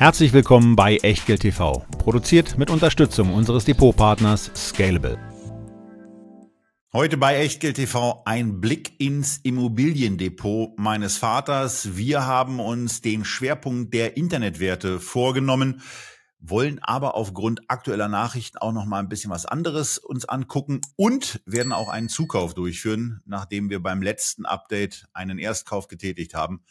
Herzlich willkommen bei Echtgeld TV, produziert mit Unterstützung unseres Depotpartners Scalable. Heute bei Echtgeld TV ein Blick ins Immobiliendepot meines Vaters. Wir haben uns den Schwerpunkt der Internetwerte vorgenommen, wollen aber aufgrund aktueller Nachrichten auch noch mal ein bisschen was anderes uns angucken und werden auch einen Zukauf durchführen, nachdem wir beim letzten Update einen Erstkauf getätigt haben.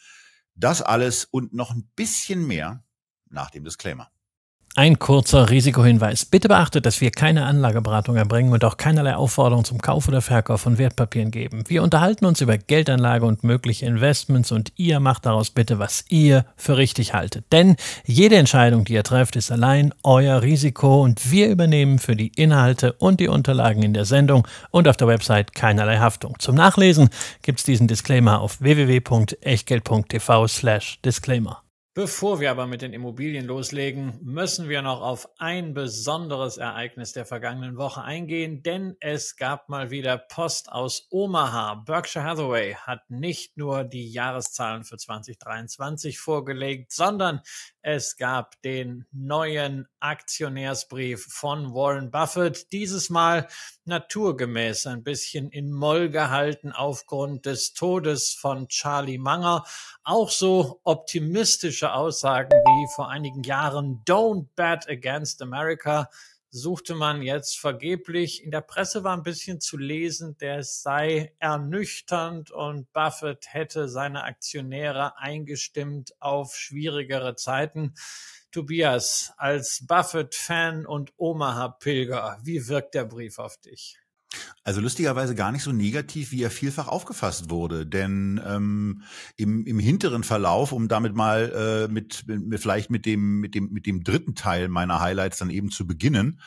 Das alles und noch ein bisschen mehr nach dem Disclaimer. Ein kurzer Risikohinweis. Bitte beachtet, dass wir keine Anlageberatung erbringen und auch keinerlei Aufforderung zum Kauf oder Verkauf von Wertpapieren geben. Wir unterhalten uns über Geldanlage und mögliche Investments und ihr macht daraus bitte, was ihr für richtig haltet. Denn jede Entscheidung, die ihr trefft, ist allein euer Risiko und wir übernehmen für die Inhalte und die Unterlagen in der Sendung und auf der Website keinerlei Haftung. Zum Nachlesen gibt es diesen Disclaimer auf www.echtgeld.tv slash Disclaimer. Bevor wir aber mit den Immobilien loslegen, müssen wir noch auf ein besonderes Ereignis der vergangenen Woche eingehen, denn es gab mal wieder Post aus Omaha. Berkshire Hathaway hat nicht nur die Jahreszahlen für 2023 vorgelegt, sondern es gab den neuen Aktionärsbrief von Warren Buffett, dieses Mal naturgemäß ein bisschen in Moll gehalten aufgrund des Todes von Charlie Manger. Auch so optimistisch politische Aussagen wie vor einigen Jahren Don't bet against America suchte man jetzt vergeblich. In der Presse war ein bisschen zu lesen, der sei ernüchternd und Buffett hätte seine Aktionäre eingestimmt auf schwierigere Zeiten. Tobias, als Buffett-Fan und Omaha-Pilger, wie wirkt der Brief auf dich? Also lustigerweise gar nicht so negativ, wie er vielfach aufgefasst wurde. Denn ähm, im, im hinteren Verlauf, um damit mal äh, mit, mit vielleicht mit dem, mit, dem, mit dem dritten Teil meiner Highlights dann eben zu beginnen,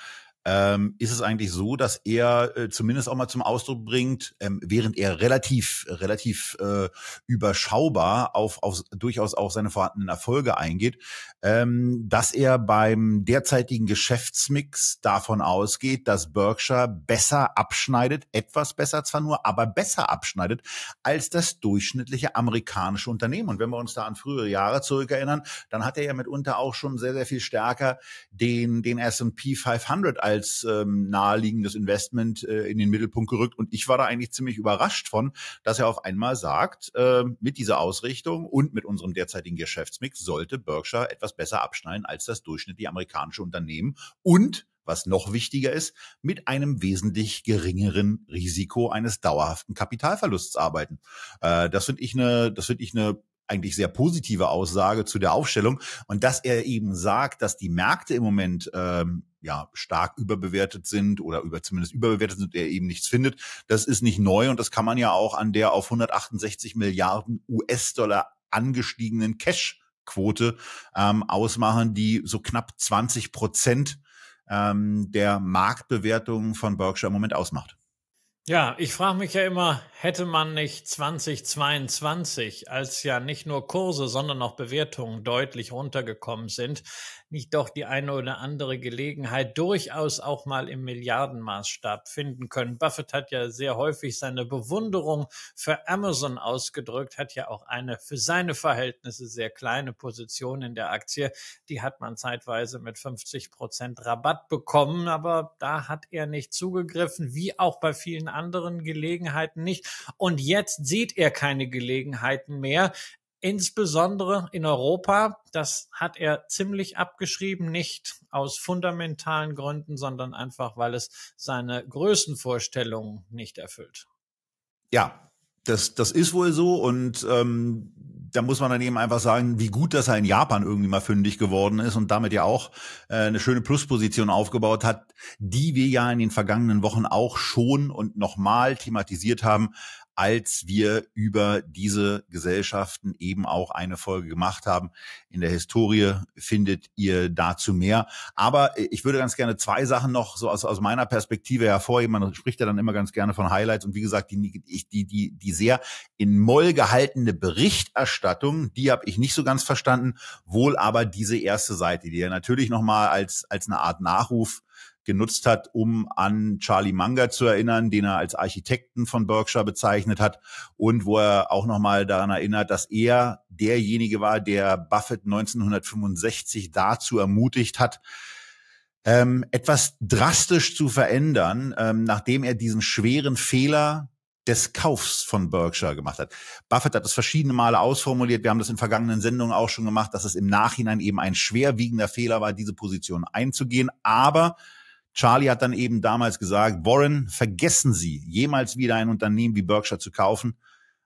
ähm, ist es eigentlich so, dass er äh, zumindest auch mal zum Ausdruck bringt, ähm, während er relativ, relativ äh, überschaubar auf, auf durchaus auch seine vorhandenen Erfolge eingeht, ähm, dass er beim derzeitigen Geschäftsmix davon ausgeht, dass Berkshire besser abschneidet, etwas besser zwar nur, aber besser abschneidet als das durchschnittliche amerikanische Unternehmen. Und wenn wir uns da an frühere Jahre zurückerinnern, dann hat er ja mitunter auch schon sehr, sehr viel stärker den, den S&P 500 als als ähm, naheliegendes Investment äh, in den Mittelpunkt gerückt. Und ich war da eigentlich ziemlich überrascht von, dass er auf einmal sagt, äh, mit dieser Ausrichtung und mit unserem derzeitigen Geschäftsmix sollte Berkshire etwas besser abschneiden als das durchschnittliche amerikanische Unternehmen und was noch wichtiger ist, mit einem wesentlich geringeren Risiko eines dauerhaften Kapitalverlusts arbeiten. Äh, das finde ich eine, das finde ich eine eigentlich sehr positive Aussage zu der Aufstellung und dass er eben sagt, dass die Märkte im Moment ähm, ja stark überbewertet sind oder über zumindest überbewertet sind, der eben nichts findet. Das ist nicht neu und das kann man ja auch an der auf 168 Milliarden US-Dollar angestiegenen Cash-Quote ähm, ausmachen, die so knapp 20 Prozent ähm, der Marktbewertung von Berkshire im Moment ausmacht. Ja, ich frage mich ja immer, hätte man nicht 2022, als ja nicht nur Kurse, sondern auch Bewertungen deutlich runtergekommen sind, nicht doch die eine oder andere Gelegenheit durchaus auch mal im Milliardenmaßstab finden können. Buffett hat ja sehr häufig seine Bewunderung für Amazon ausgedrückt, hat ja auch eine für seine Verhältnisse sehr kleine Position in der Aktie. Die hat man zeitweise mit 50 Prozent Rabatt bekommen, aber da hat er nicht zugegriffen, wie auch bei vielen anderen Gelegenheiten nicht. Und jetzt sieht er keine Gelegenheiten mehr insbesondere in Europa. Das hat er ziemlich abgeschrieben, nicht aus fundamentalen Gründen, sondern einfach, weil es seine Größenvorstellungen nicht erfüllt. Ja, das, das ist wohl so und ähm, da muss man dann eben einfach sagen, wie gut, dass er in Japan irgendwie mal fündig geworden ist und damit ja auch äh, eine schöne Plusposition aufgebaut hat, die wir ja in den vergangenen Wochen auch schon und nochmal thematisiert haben als wir über diese Gesellschaften eben auch eine Folge gemacht haben. In der Historie findet ihr dazu mehr. Aber ich würde ganz gerne zwei Sachen noch so aus, aus meiner Perspektive hervorheben. Man spricht ja dann immer ganz gerne von Highlights. Und wie gesagt, die, die, die, die sehr in Moll gehaltene Berichterstattung, die habe ich nicht so ganz verstanden. Wohl aber diese erste Seite, die ja natürlich nochmal als, als eine Art Nachruf genutzt hat, um an Charlie Munger zu erinnern, den er als Architekten von Berkshire bezeichnet hat und wo er auch nochmal daran erinnert, dass er derjenige war, der Buffett 1965 dazu ermutigt hat, ähm, etwas drastisch zu verändern, ähm, nachdem er diesen schweren Fehler des Kaufs von Berkshire gemacht hat. Buffett hat das verschiedene Male ausformuliert. Wir haben das in vergangenen Sendungen auch schon gemacht, dass es im Nachhinein eben ein schwerwiegender Fehler war, diese Position einzugehen. Aber Charlie hat dann eben damals gesagt, Warren, vergessen Sie, jemals wieder ein Unternehmen wie Berkshire zu kaufen.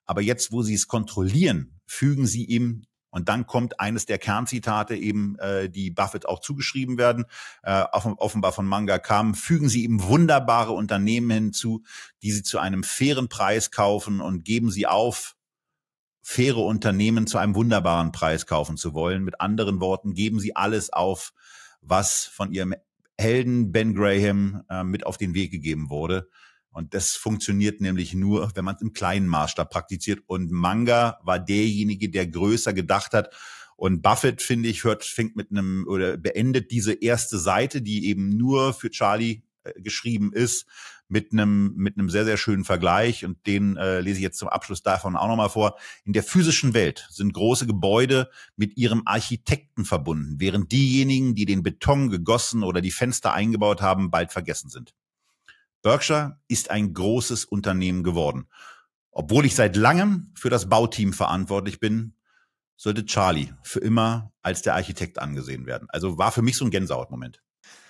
Aber jetzt, wo Sie es kontrollieren, fügen Sie ihm, und dann kommt eines der Kernzitate eben, äh, die Buffett auch zugeschrieben werden, äh, offenbar von Manga kamen, fügen Sie ihm wunderbare Unternehmen hinzu, die Sie zu einem fairen Preis kaufen und geben Sie auf, faire Unternehmen zu einem wunderbaren Preis kaufen zu wollen. Mit anderen Worten, geben Sie alles auf, was von ihrem Helden Ben Graham äh, mit auf den Weg gegeben wurde. Und das funktioniert nämlich nur, wenn man es im kleinen Maßstab praktiziert. Und Manga war derjenige, der größer gedacht hat. Und Buffett, finde ich, hört, fängt mit einem oder beendet diese erste Seite, die eben nur für Charlie äh, geschrieben ist, mit einem mit einem sehr sehr schönen Vergleich und den äh, lese ich jetzt zum Abschluss davon auch nochmal vor. In der physischen Welt sind große Gebäude mit ihrem Architekten verbunden, während diejenigen, die den Beton gegossen oder die Fenster eingebaut haben, bald vergessen sind. Berkshire ist ein großes Unternehmen geworden. Obwohl ich seit langem für das Bauteam verantwortlich bin, sollte Charlie für immer als der Architekt angesehen werden. Also war für mich so ein Gänsehautmoment.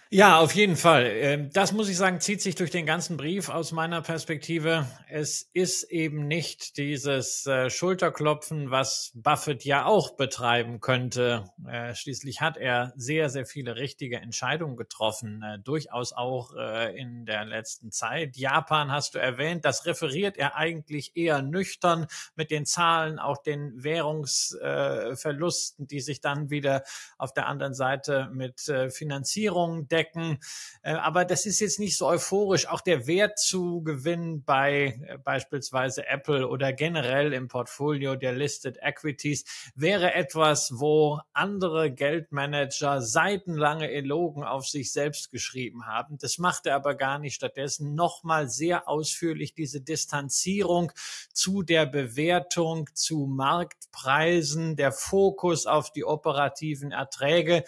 Ja, auf jeden Fall. Ähm, das muss ich sagen, zieht sich durch den ganzen Brief aus meiner Perspektive. Es ist eben nicht dieses äh, Schulterklopfen, was Buffett ja auch betreiben könnte. Äh, schließlich hat er sehr, sehr viele richtige Entscheidungen getroffen, äh, durchaus auch in der letzten Zeit. Japan hast du erwähnt, das referiert er eigentlich eher nüchtern mit den Zahlen, auch den Währungsverlusten, die sich dann wieder auf der anderen Seite mit Finanzierung stecken. Äh, aber das ist jetzt nicht so euphorisch. Auch der Wert zu gewinnen bei äh, beispielsweise Apple oder generell im Portfolio der Listed Equities wäre etwas, wo andere Geldmanager seitenlange Elogen auf sich selbst geschrieben haben. Das macht er aber gar nicht. Stattdessen nochmal sehr ausführlich diese Distanzierung zu der Bewertung, zu Marktpreisen, der Fokus auf die operativen Erträge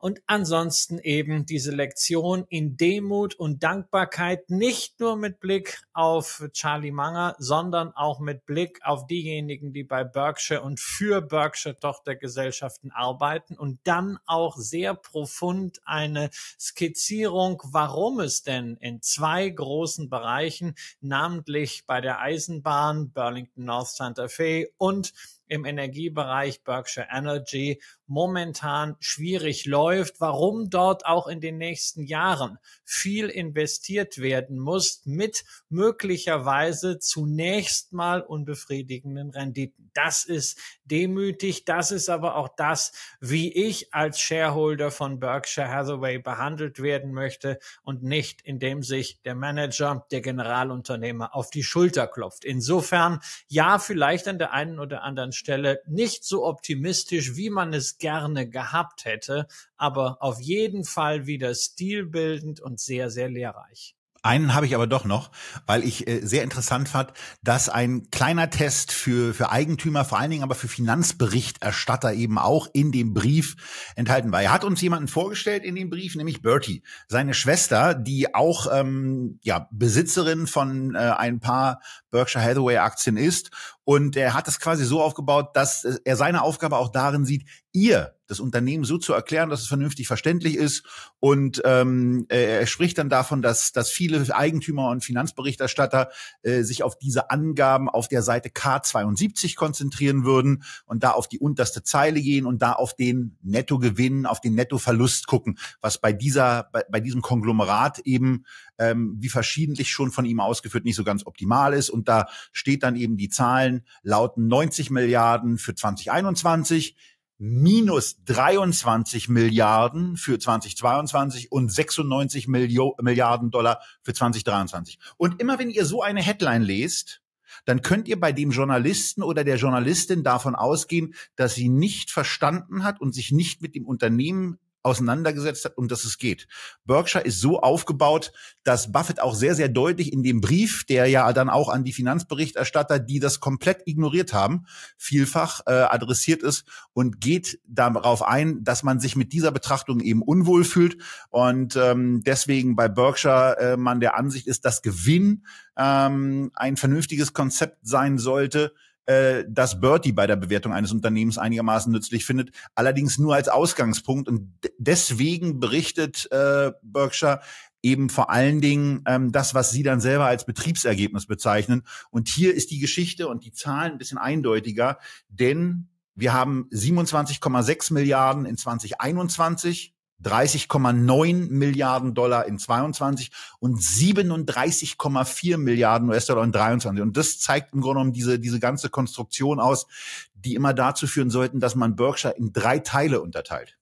und ansonsten eben diese Lektion in Demut und Dankbarkeit nicht nur mit Blick auf Charlie Manger, sondern auch mit Blick auf diejenigen, die bei Berkshire und für Berkshire Tochtergesellschaften arbeiten und dann auch sehr profund eine Skizzierung, warum es denn in zwei großen Bereichen, namentlich bei der Eisenbahn Burlington North Santa Fe und im Energiebereich Berkshire Energy momentan schwierig läuft, warum dort auch in den nächsten Jahren viel investiert werden muss mit möglicherweise zunächst mal unbefriedigenden Renditen. Das ist demütig, das ist aber auch das, wie ich als Shareholder von Berkshire Hathaway behandelt werden möchte und nicht indem sich der Manager, der Generalunternehmer auf die Schulter klopft. Insofern ja, vielleicht an der einen oder anderen Stelle nicht so optimistisch, wie man es gerne gehabt hätte, aber auf jeden Fall wieder stilbildend und sehr, sehr lehrreich. Einen habe ich aber doch noch, weil ich äh, sehr interessant fand, dass ein kleiner Test für, für Eigentümer, vor allen Dingen aber für Finanzberichterstatter eben auch in dem Brief enthalten war. Er hat uns jemanden vorgestellt in dem Brief, nämlich Bertie, seine Schwester, die auch ähm, ja, Besitzerin von äh, ein paar Berkshire Hathaway Aktien ist und er hat es quasi so aufgebaut, dass äh, er seine Aufgabe auch darin sieht, ihr das Unternehmen so zu erklären, dass es vernünftig verständlich ist. Und ähm, äh, er spricht dann davon, dass, dass viele Eigentümer und Finanzberichterstatter äh, sich auf diese Angaben auf der Seite K72 konzentrieren würden und da auf die unterste Zeile gehen und da auf den Nettogewinn, auf den Nettoverlust gucken, was bei dieser, bei, bei diesem Konglomerat eben ähm, wie verschiedentlich schon von ihm ausgeführt, nicht so ganz optimal ist. Und da steht dann eben die Zahlen lauten 90 Milliarden für 2021 minus 23 Milliarden für 2022 und 96 Milio Milliarden Dollar für 2023. Und immer wenn ihr so eine Headline lest, dann könnt ihr bei dem Journalisten oder der Journalistin davon ausgehen, dass sie nicht verstanden hat und sich nicht mit dem Unternehmen auseinandergesetzt hat, um das es geht. Berkshire ist so aufgebaut, dass Buffett auch sehr, sehr deutlich in dem Brief, der ja dann auch an die Finanzberichterstatter, die das komplett ignoriert haben, vielfach äh, adressiert ist und geht darauf ein, dass man sich mit dieser Betrachtung eben unwohl fühlt und ähm, deswegen bei Berkshire äh, man der Ansicht ist, dass Gewinn ähm, ein vernünftiges Konzept sein sollte, äh, dass Bertie bei der Bewertung eines Unternehmens einigermaßen nützlich findet, allerdings nur als Ausgangspunkt. Und deswegen berichtet äh, Berkshire eben vor allen Dingen ähm, das, was Sie dann selber als Betriebsergebnis bezeichnen. Und hier ist die Geschichte und die Zahlen ein bisschen eindeutiger, denn wir haben 27,6 Milliarden in 2021 30,9 Milliarden Dollar in 22 und 37,4 Milliarden US-Dollar in 23. Und das zeigt im Grunde genommen diese, diese ganze Konstruktion aus, die immer dazu führen sollten, dass man Berkshire in drei Teile unterteilt.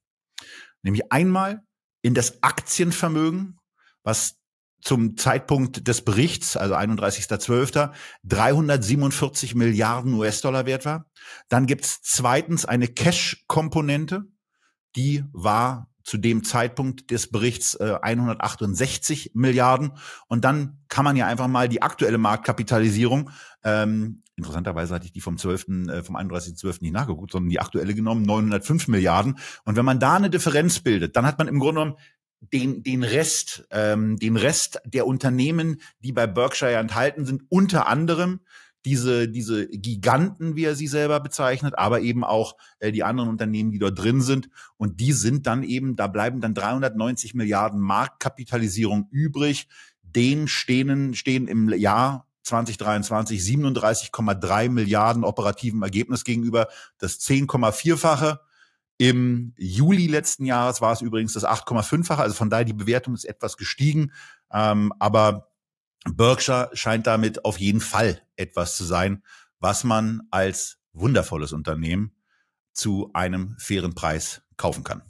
Nämlich einmal in das Aktienvermögen, was zum Zeitpunkt des Berichts, also 31.12., 347 Milliarden US-Dollar wert war. Dann gibt's zweitens eine Cash-Komponente, die war zu dem Zeitpunkt des Berichts äh, 168 Milliarden. Und dann kann man ja einfach mal die aktuelle Marktkapitalisierung, ähm, interessanterweise hatte ich die vom 12., äh, vom 31.12. nicht nachgeguckt, sondern die aktuelle genommen, 905 Milliarden. Und wenn man da eine Differenz bildet, dann hat man im Grunde genommen den, den Rest, ähm, den Rest der Unternehmen, die bei Berkshire enthalten sind, unter anderem diese, diese Giganten, wie er sie selber bezeichnet, aber eben auch äh, die anderen Unternehmen, die dort drin sind. Und die sind dann eben, da bleiben dann 390 Milliarden Marktkapitalisierung übrig. Dem stehen, stehen im Jahr 2023 37,3 Milliarden operativen Ergebnis gegenüber, das 10,4-fache. Im Juli letzten Jahres war es übrigens das 8,5-fache, also von daher die Bewertung ist etwas gestiegen, ähm, aber Berkshire scheint damit auf jeden Fall etwas zu sein, was man als wundervolles Unternehmen zu einem fairen Preis kaufen kann.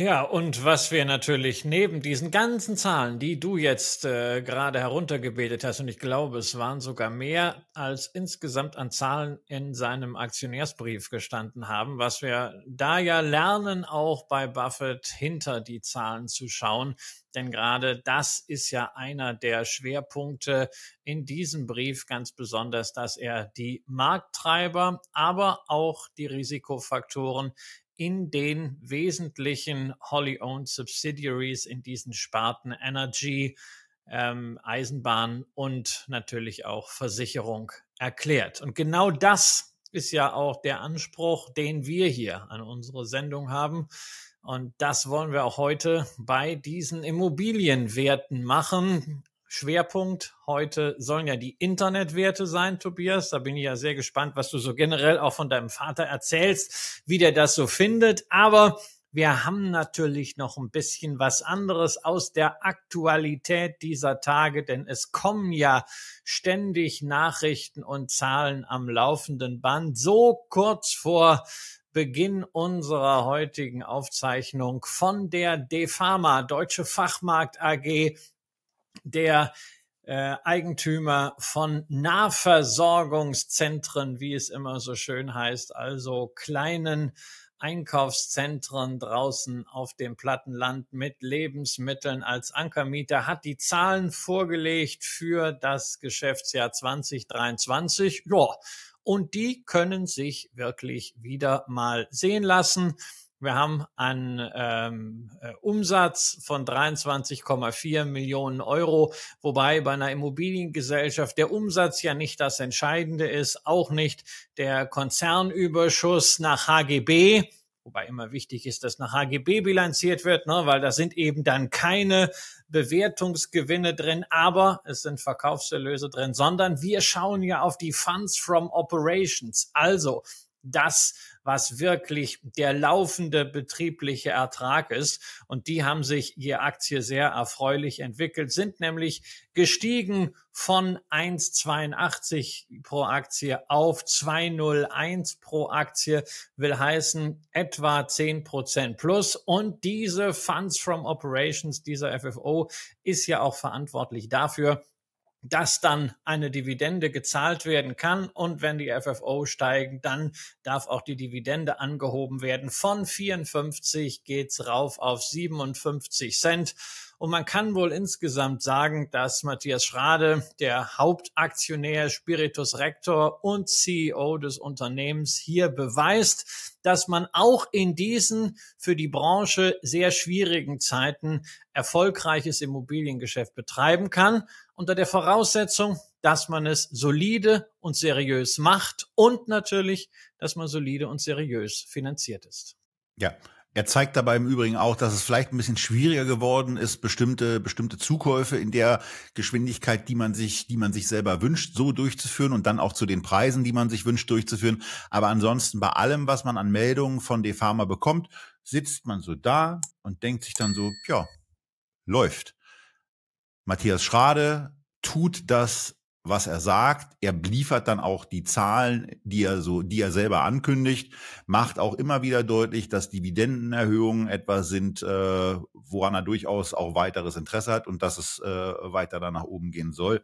Ja, und was wir natürlich neben diesen ganzen Zahlen, die du jetzt äh, gerade heruntergebetet hast, und ich glaube, es waren sogar mehr als insgesamt an Zahlen in seinem Aktionärsbrief gestanden haben, was wir da ja lernen, auch bei Buffett hinter die Zahlen zu schauen. Denn gerade das ist ja einer der Schwerpunkte in diesem Brief ganz besonders, dass er die Markttreiber, aber auch die Risikofaktoren in den wesentlichen wholly owned Subsidiaries in diesen Sparten Energy, ähm, Eisenbahn und natürlich auch Versicherung erklärt. Und genau das ist ja auch der Anspruch, den wir hier an unsere Sendung haben. Und das wollen wir auch heute bei diesen Immobilienwerten machen. Schwerpunkt heute sollen ja die Internetwerte sein, Tobias. Da bin ich ja sehr gespannt, was du so generell auch von deinem Vater erzählst, wie der das so findet. Aber wir haben natürlich noch ein bisschen was anderes aus der Aktualität dieser Tage, denn es kommen ja ständig Nachrichten und Zahlen am laufenden Band. So kurz vor Beginn unserer heutigen Aufzeichnung von der DEFAMA, Deutsche Fachmarkt AG, der äh, Eigentümer von Nahversorgungszentren, wie es immer so schön heißt, also kleinen Einkaufszentren draußen auf dem Plattenland mit Lebensmitteln als Ankermieter, hat die Zahlen vorgelegt für das Geschäftsjahr 2023. Ja, und die können sich wirklich wieder mal sehen lassen. Wir haben einen ähm, äh, Umsatz von 23,4 Millionen Euro, wobei bei einer Immobiliengesellschaft der Umsatz ja nicht das Entscheidende ist, auch nicht der Konzernüberschuss nach HGB, wobei immer wichtig ist, dass nach HGB bilanziert wird, ne, weil da sind eben dann keine Bewertungsgewinne drin, aber es sind Verkaufserlöse drin, sondern wir schauen ja auf die Funds from Operations, also das, was wirklich der laufende betriebliche Ertrag ist. Und die haben sich je Aktie sehr erfreulich entwickelt, sind nämlich gestiegen von 1,82 pro Aktie auf 2,01 pro Aktie, will heißen etwa 10 Prozent plus. Und diese Funds from Operations, dieser FFO, ist ja auch verantwortlich dafür, dass dann eine Dividende gezahlt werden kann. Und wenn die FFO steigen, dann darf auch die Dividende angehoben werden. Von 54 geht's rauf auf 57 Cent. Und man kann wohl insgesamt sagen, dass Matthias Schrade, der Hauptaktionär, Spiritus Rector und CEO des Unternehmens, hier beweist, dass man auch in diesen für die Branche sehr schwierigen Zeiten erfolgreiches Immobiliengeschäft betreiben kann, unter der Voraussetzung, dass man es solide und seriös macht und natürlich, dass man solide und seriös finanziert ist. Ja, er zeigt dabei im Übrigen auch, dass es vielleicht ein bisschen schwieriger geworden ist, bestimmte, bestimmte Zukäufe in der Geschwindigkeit, die man sich, die man sich selber wünscht, so durchzuführen und dann auch zu den Preisen, die man sich wünscht, durchzuführen. Aber ansonsten bei allem, was man an Meldungen von DeFarma bekommt, sitzt man so da und denkt sich dann so, ja, läuft. Matthias Schrade tut das was er sagt. Er liefert dann auch die Zahlen, die er so, die er selber ankündigt, macht auch immer wieder deutlich, dass Dividendenerhöhungen etwas sind, äh, woran er durchaus auch weiteres Interesse hat und dass es äh, weiter da nach oben gehen soll.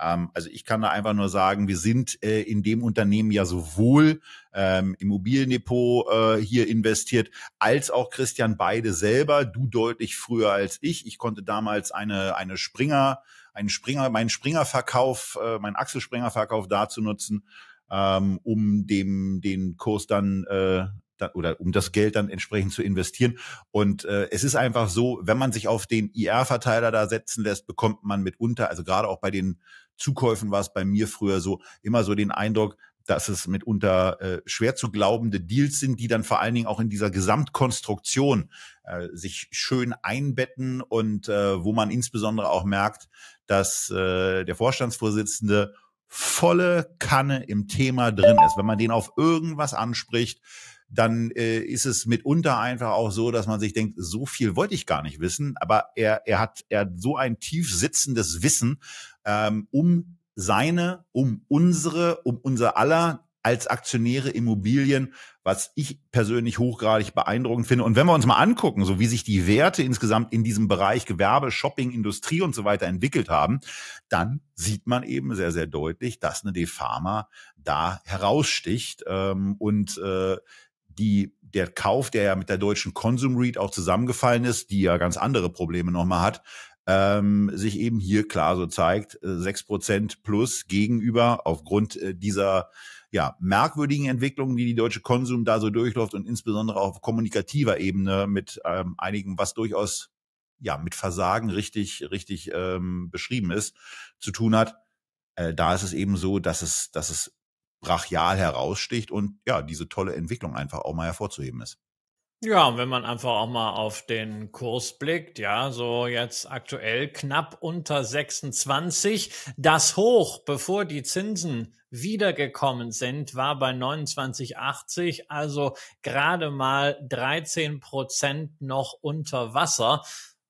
Ähm, also ich kann da einfach nur sagen, wir sind äh, in dem Unternehmen ja sowohl ähm, Immobiliendepot äh, hier investiert, als auch Christian beide selber, du deutlich früher als ich. Ich konnte damals eine, eine Springer einen Springer, meinen Springerverkauf, äh, meinen Achselspringerverkauf dazu nutzen, ähm, um dem den Kurs dann äh, oder um das Geld dann entsprechend zu investieren. Und äh, es ist einfach so, wenn man sich auf den IR-Verteiler da setzen lässt, bekommt man mitunter, also gerade auch bei den Zukäufen war es bei mir früher so, immer so den Eindruck, dass es mitunter äh, schwer zu glaubende Deals sind, die dann vor allen Dingen auch in dieser Gesamtkonstruktion äh, sich schön einbetten und äh, wo man insbesondere auch merkt, dass äh, der Vorstandsvorsitzende volle Kanne im Thema drin ist. Wenn man den auf irgendwas anspricht, dann äh, ist es mitunter einfach auch so, dass man sich denkt, so viel wollte ich gar nicht wissen, aber er, er, hat, er hat so ein tief sitzendes Wissen ähm, um seine, um unsere, um unser aller als Aktionäre Immobilien, was ich persönlich hochgradig beeindruckend finde. Und wenn wir uns mal angucken, so wie sich die Werte insgesamt in diesem Bereich Gewerbe, Shopping, Industrie und so weiter entwickelt haben, dann sieht man eben sehr, sehr deutlich, dass eine Defama da heraussticht. Ähm, und äh, die, der Kauf, der ja mit der deutschen Consum Read auch zusammengefallen ist, die ja ganz andere Probleme nochmal hat, ähm, sich eben hier klar so zeigt, 6% äh, plus gegenüber aufgrund äh, dieser ja, merkwürdigen Entwicklung, die die deutsche Konsum da so durchläuft und insbesondere auf kommunikativer Ebene mit ähm, einigen, was durchaus ja mit Versagen richtig richtig ähm, beschrieben ist, zu tun hat. Äh, da ist es eben so, dass es dass es brachial heraussticht und ja diese tolle Entwicklung einfach auch mal hervorzuheben ist. Ja, und wenn man einfach auch mal auf den Kurs blickt, ja, so jetzt aktuell knapp unter 26. Das Hoch, bevor die Zinsen wiedergekommen sind, war bei 29,80, also gerade mal 13 Prozent noch unter Wasser.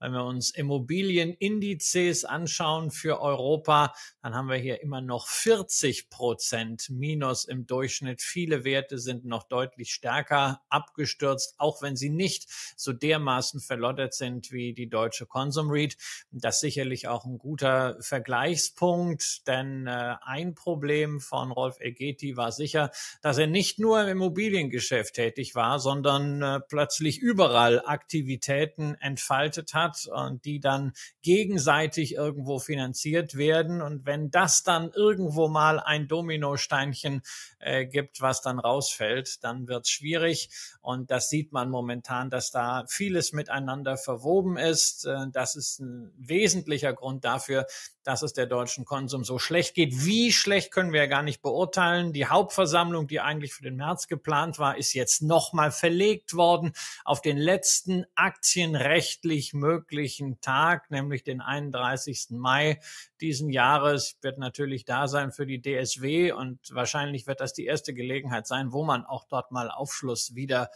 Wenn wir uns Immobilienindizes anschauen für Europa, dann haben wir hier immer noch 40 Prozent Minus im Durchschnitt. Viele Werte sind noch deutlich stärker abgestürzt, auch wenn sie nicht so dermaßen verlottert sind wie die deutsche Consumread. Das ist sicherlich auch ein guter Vergleichspunkt, denn äh, ein Problem von Rolf Egeti war sicher, dass er nicht nur im Immobiliengeschäft tätig war, sondern äh, plötzlich überall Aktivitäten entfaltet hat hat und die dann gegenseitig irgendwo finanziert werden. Und wenn das dann irgendwo mal ein Dominosteinchen äh, gibt, was dann rausfällt, dann wird es schwierig. Und das sieht man momentan, dass da vieles miteinander verwoben ist. Äh, das ist ein wesentlicher Grund dafür, dass es der deutschen Konsum so schlecht geht. Wie schlecht können wir ja gar nicht beurteilen. Die Hauptversammlung, die eigentlich für den März geplant war, ist jetzt nochmal verlegt worden auf den letzten aktienrechtlich möglichen Tag, nämlich den 31. Mai diesen Jahres. Wird natürlich da sein für die DSW und wahrscheinlich wird das die erste Gelegenheit sein, wo man auch dort mal Aufschluss wieder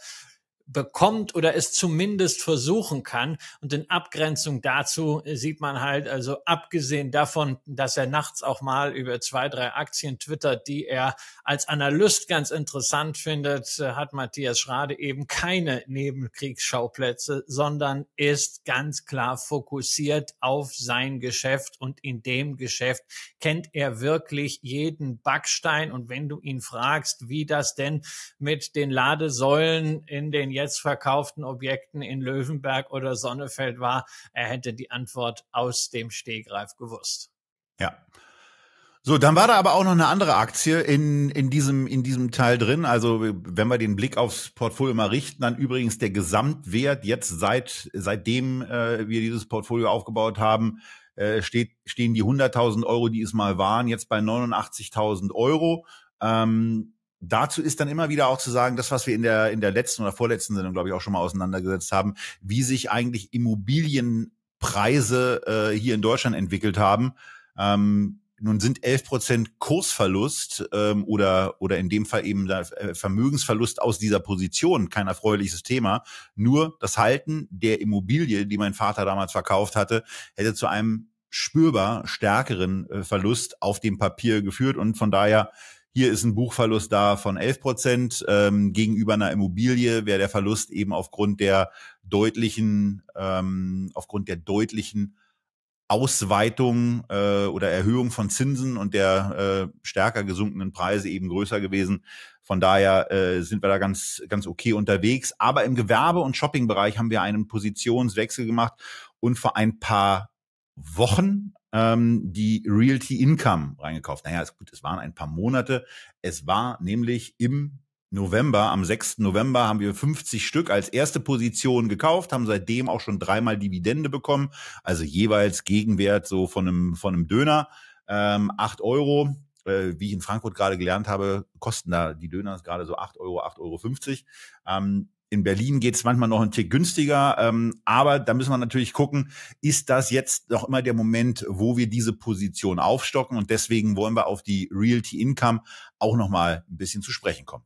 bekommt oder es zumindest versuchen kann. Und in Abgrenzung dazu äh, sieht man halt, also abgesehen davon, dass er nachts auch mal über zwei, drei Aktien twittert, die er als Analyst ganz interessant findet, äh, hat Matthias Schrade eben keine Nebenkriegsschauplätze, sondern ist ganz klar fokussiert auf sein Geschäft und in dem Geschäft kennt er wirklich jeden Backstein. Und wenn du ihn fragst, wie das denn mit den Ladesäulen in den jetzt verkauften Objekten in Löwenberg oder Sonnefeld war. Er hätte die Antwort aus dem Stegreif gewusst. Ja. So, dann war da aber auch noch eine andere Aktie in, in, diesem, in diesem Teil drin. Also, wenn wir den Blick aufs Portfolio mal richten, dann übrigens der Gesamtwert jetzt seit, seitdem äh, wir dieses Portfolio aufgebaut haben, äh, steht, stehen die 100.000 Euro, die es mal waren, jetzt bei 89.000 Euro. Ähm, dazu ist dann immer wieder auch zu sagen, das, was wir in der, in der letzten oder vorletzten Sendung, glaube ich, auch schon mal auseinandergesetzt haben, wie sich eigentlich Immobilienpreise äh, hier in Deutschland entwickelt haben. Ähm, nun sind 11 Prozent Kursverlust ähm, oder, oder in dem Fall eben äh, Vermögensverlust aus dieser Position kein erfreuliches Thema. Nur das Halten der Immobilie, die mein Vater damals verkauft hatte, hätte zu einem spürbar stärkeren äh, Verlust auf dem Papier geführt. Und von daher hier ist ein Buchverlust da von 11 Prozent. Ähm, gegenüber einer Immobilie wäre der Verlust eben aufgrund der deutlichen, ähm, aufgrund der deutlichen Ausweitung äh, oder Erhöhung von Zinsen und der äh, stärker gesunkenen Preise eben größer gewesen. Von daher äh, sind wir da ganz, ganz okay unterwegs. Aber im Gewerbe- und Shoppingbereich haben wir einen Positionswechsel gemacht und vor ein paar Wochen ähm, die Realty Income reingekauft. Naja, es, gut, es waren ein paar Monate. Es war nämlich im November, am 6. November haben wir 50 Stück als erste Position gekauft, haben seitdem auch schon dreimal Dividende bekommen, also jeweils Gegenwert so von einem, von einem Döner, ähm, 8 Euro. Äh, wie ich in Frankfurt gerade gelernt habe, kosten da die Döner gerade so 8 Euro, 8,50 Euro. Ähm, in Berlin geht es manchmal noch einen Tick günstiger. Ähm, aber da müssen wir natürlich gucken, ist das jetzt noch immer der Moment, wo wir diese Position aufstocken? Und deswegen wollen wir auf die Realty Income auch nochmal ein bisschen zu sprechen kommen.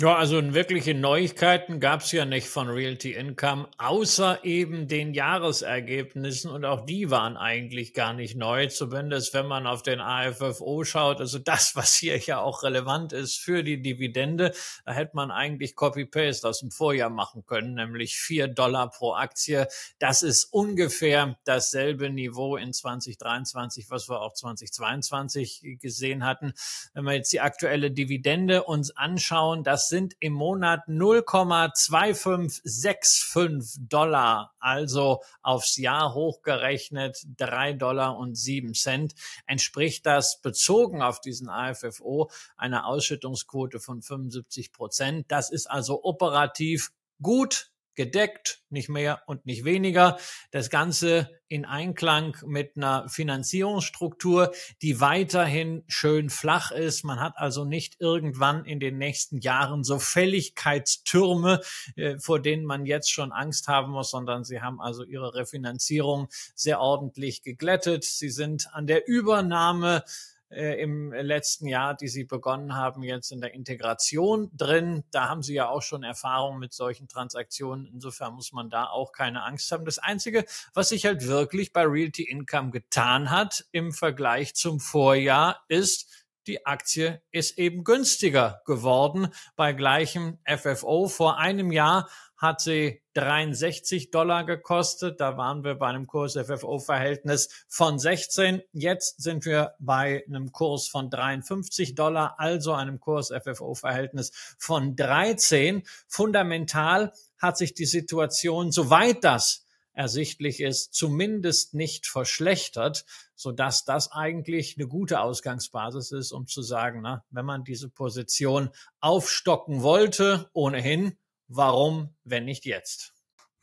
Ja, also wirkliche Neuigkeiten gab es ja nicht von Realty Income, außer eben den Jahresergebnissen und auch die waren eigentlich gar nicht neu, zumindest wenn man auf den AFFO schaut, also das, was hier ja auch relevant ist für die Dividende, da hätte man eigentlich Copy-Paste aus dem Vorjahr machen können, nämlich vier Dollar pro Aktie. Das ist ungefähr dasselbe Niveau in 2023, was wir auch 2022 gesehen hatten. Wenn wir jetzt die aktuelle Dividende uns anschauen, das sind im Monat 0,2565 Dollar, also aufs Jahr hochgerechnet 3 Dollar und 7 Cent, entspricht das bezogen auf diesen AFFO einer Ausschüttungsquote von 75 Prozent. Das ist also operativ gut gedeckt, nicht mehr und nicht weniger. Das Ganze in Einklang mit einer Finanzierungsstruktur, die weiterhin schön flach ist. Man hat also nicht irgendwann in den nächsten Jahren so Fälligkeitstürme, äh, vor denen man jetzt schon Angst haben muss, sondern sie haben also ihre Refinanzierung sehr ordentlich geglättet. Sie sind an der Übernahme äh, im letzten Jahr, die Sie begonnen haben, jetzt in der Integration drin. Da haben Sie ja auch schon Erfahrung mit solchen Transaktionen. Insofern muss man da auch keine Angst haben. Das Einzige, was sich halt wirklich bei Realty Income getan hat im Vergleich zum Vorjahr, ist, die Aktie ist eben günstiger geworden bei gleichem FFO. Vor einem Jahr hat sie 63 Dollar gekostet. Da waren wir bei einem Kurs-FFO-Verhältnis von 16. Jetzt sind wir bei einem Kurs von 53 Dollar, also einem Kurs-FFO-Verhältnis von 13. Fundamental hat sich die Situation, soweit das ersichtlich ist, zumindest nicht verschlechtert, so dass das eigentlich eine gute Ausgangsbasis ist, um zu sagen, na, wenn man diese Position aufstocken wollte, ohnehin, Warum, wenn nicht jetzt?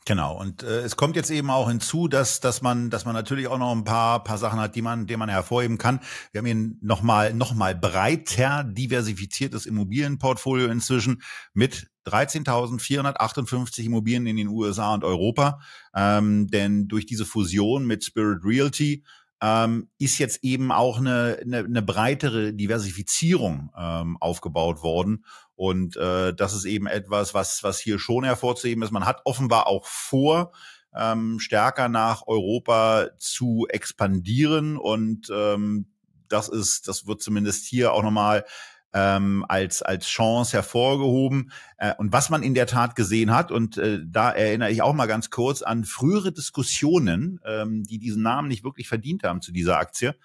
Genau, und äh, es kommt jetzt eben auch hinzu, dass, dass man, dass man natürlich auch noch ein paar, paar Sachen hat, die man, die man hervorheben kann. Wir haben hier nochmal noch mal breiter diversifiziertes Immobilienportfolio inzwischen mit 13.458 Immobilien in den USA und Europa. Ähm, denn durch diese Fusion mit Spirit Realty ähm, ist jetzt eben auch eine, eine, eine breitere Diversifizierung ähm, aufgebaut worden. Und äh, das ist eben etwas, was, was hier schon hervorzuheben ist. Man hat offenbar auch vor, ähm, stärker nach Europa zu expandieren und ähm, das ist, das wird zumindest hier auch nochmal ähm, als, als Chance hervorgehoben. Äh, und was man in der Tat gesehen hat, und äh, da erinnere ich auch mal ganz kurz an frühere Diskussionen, ähm, die diesen Namen nicht wirklich verdient haben zu dieser Aktie,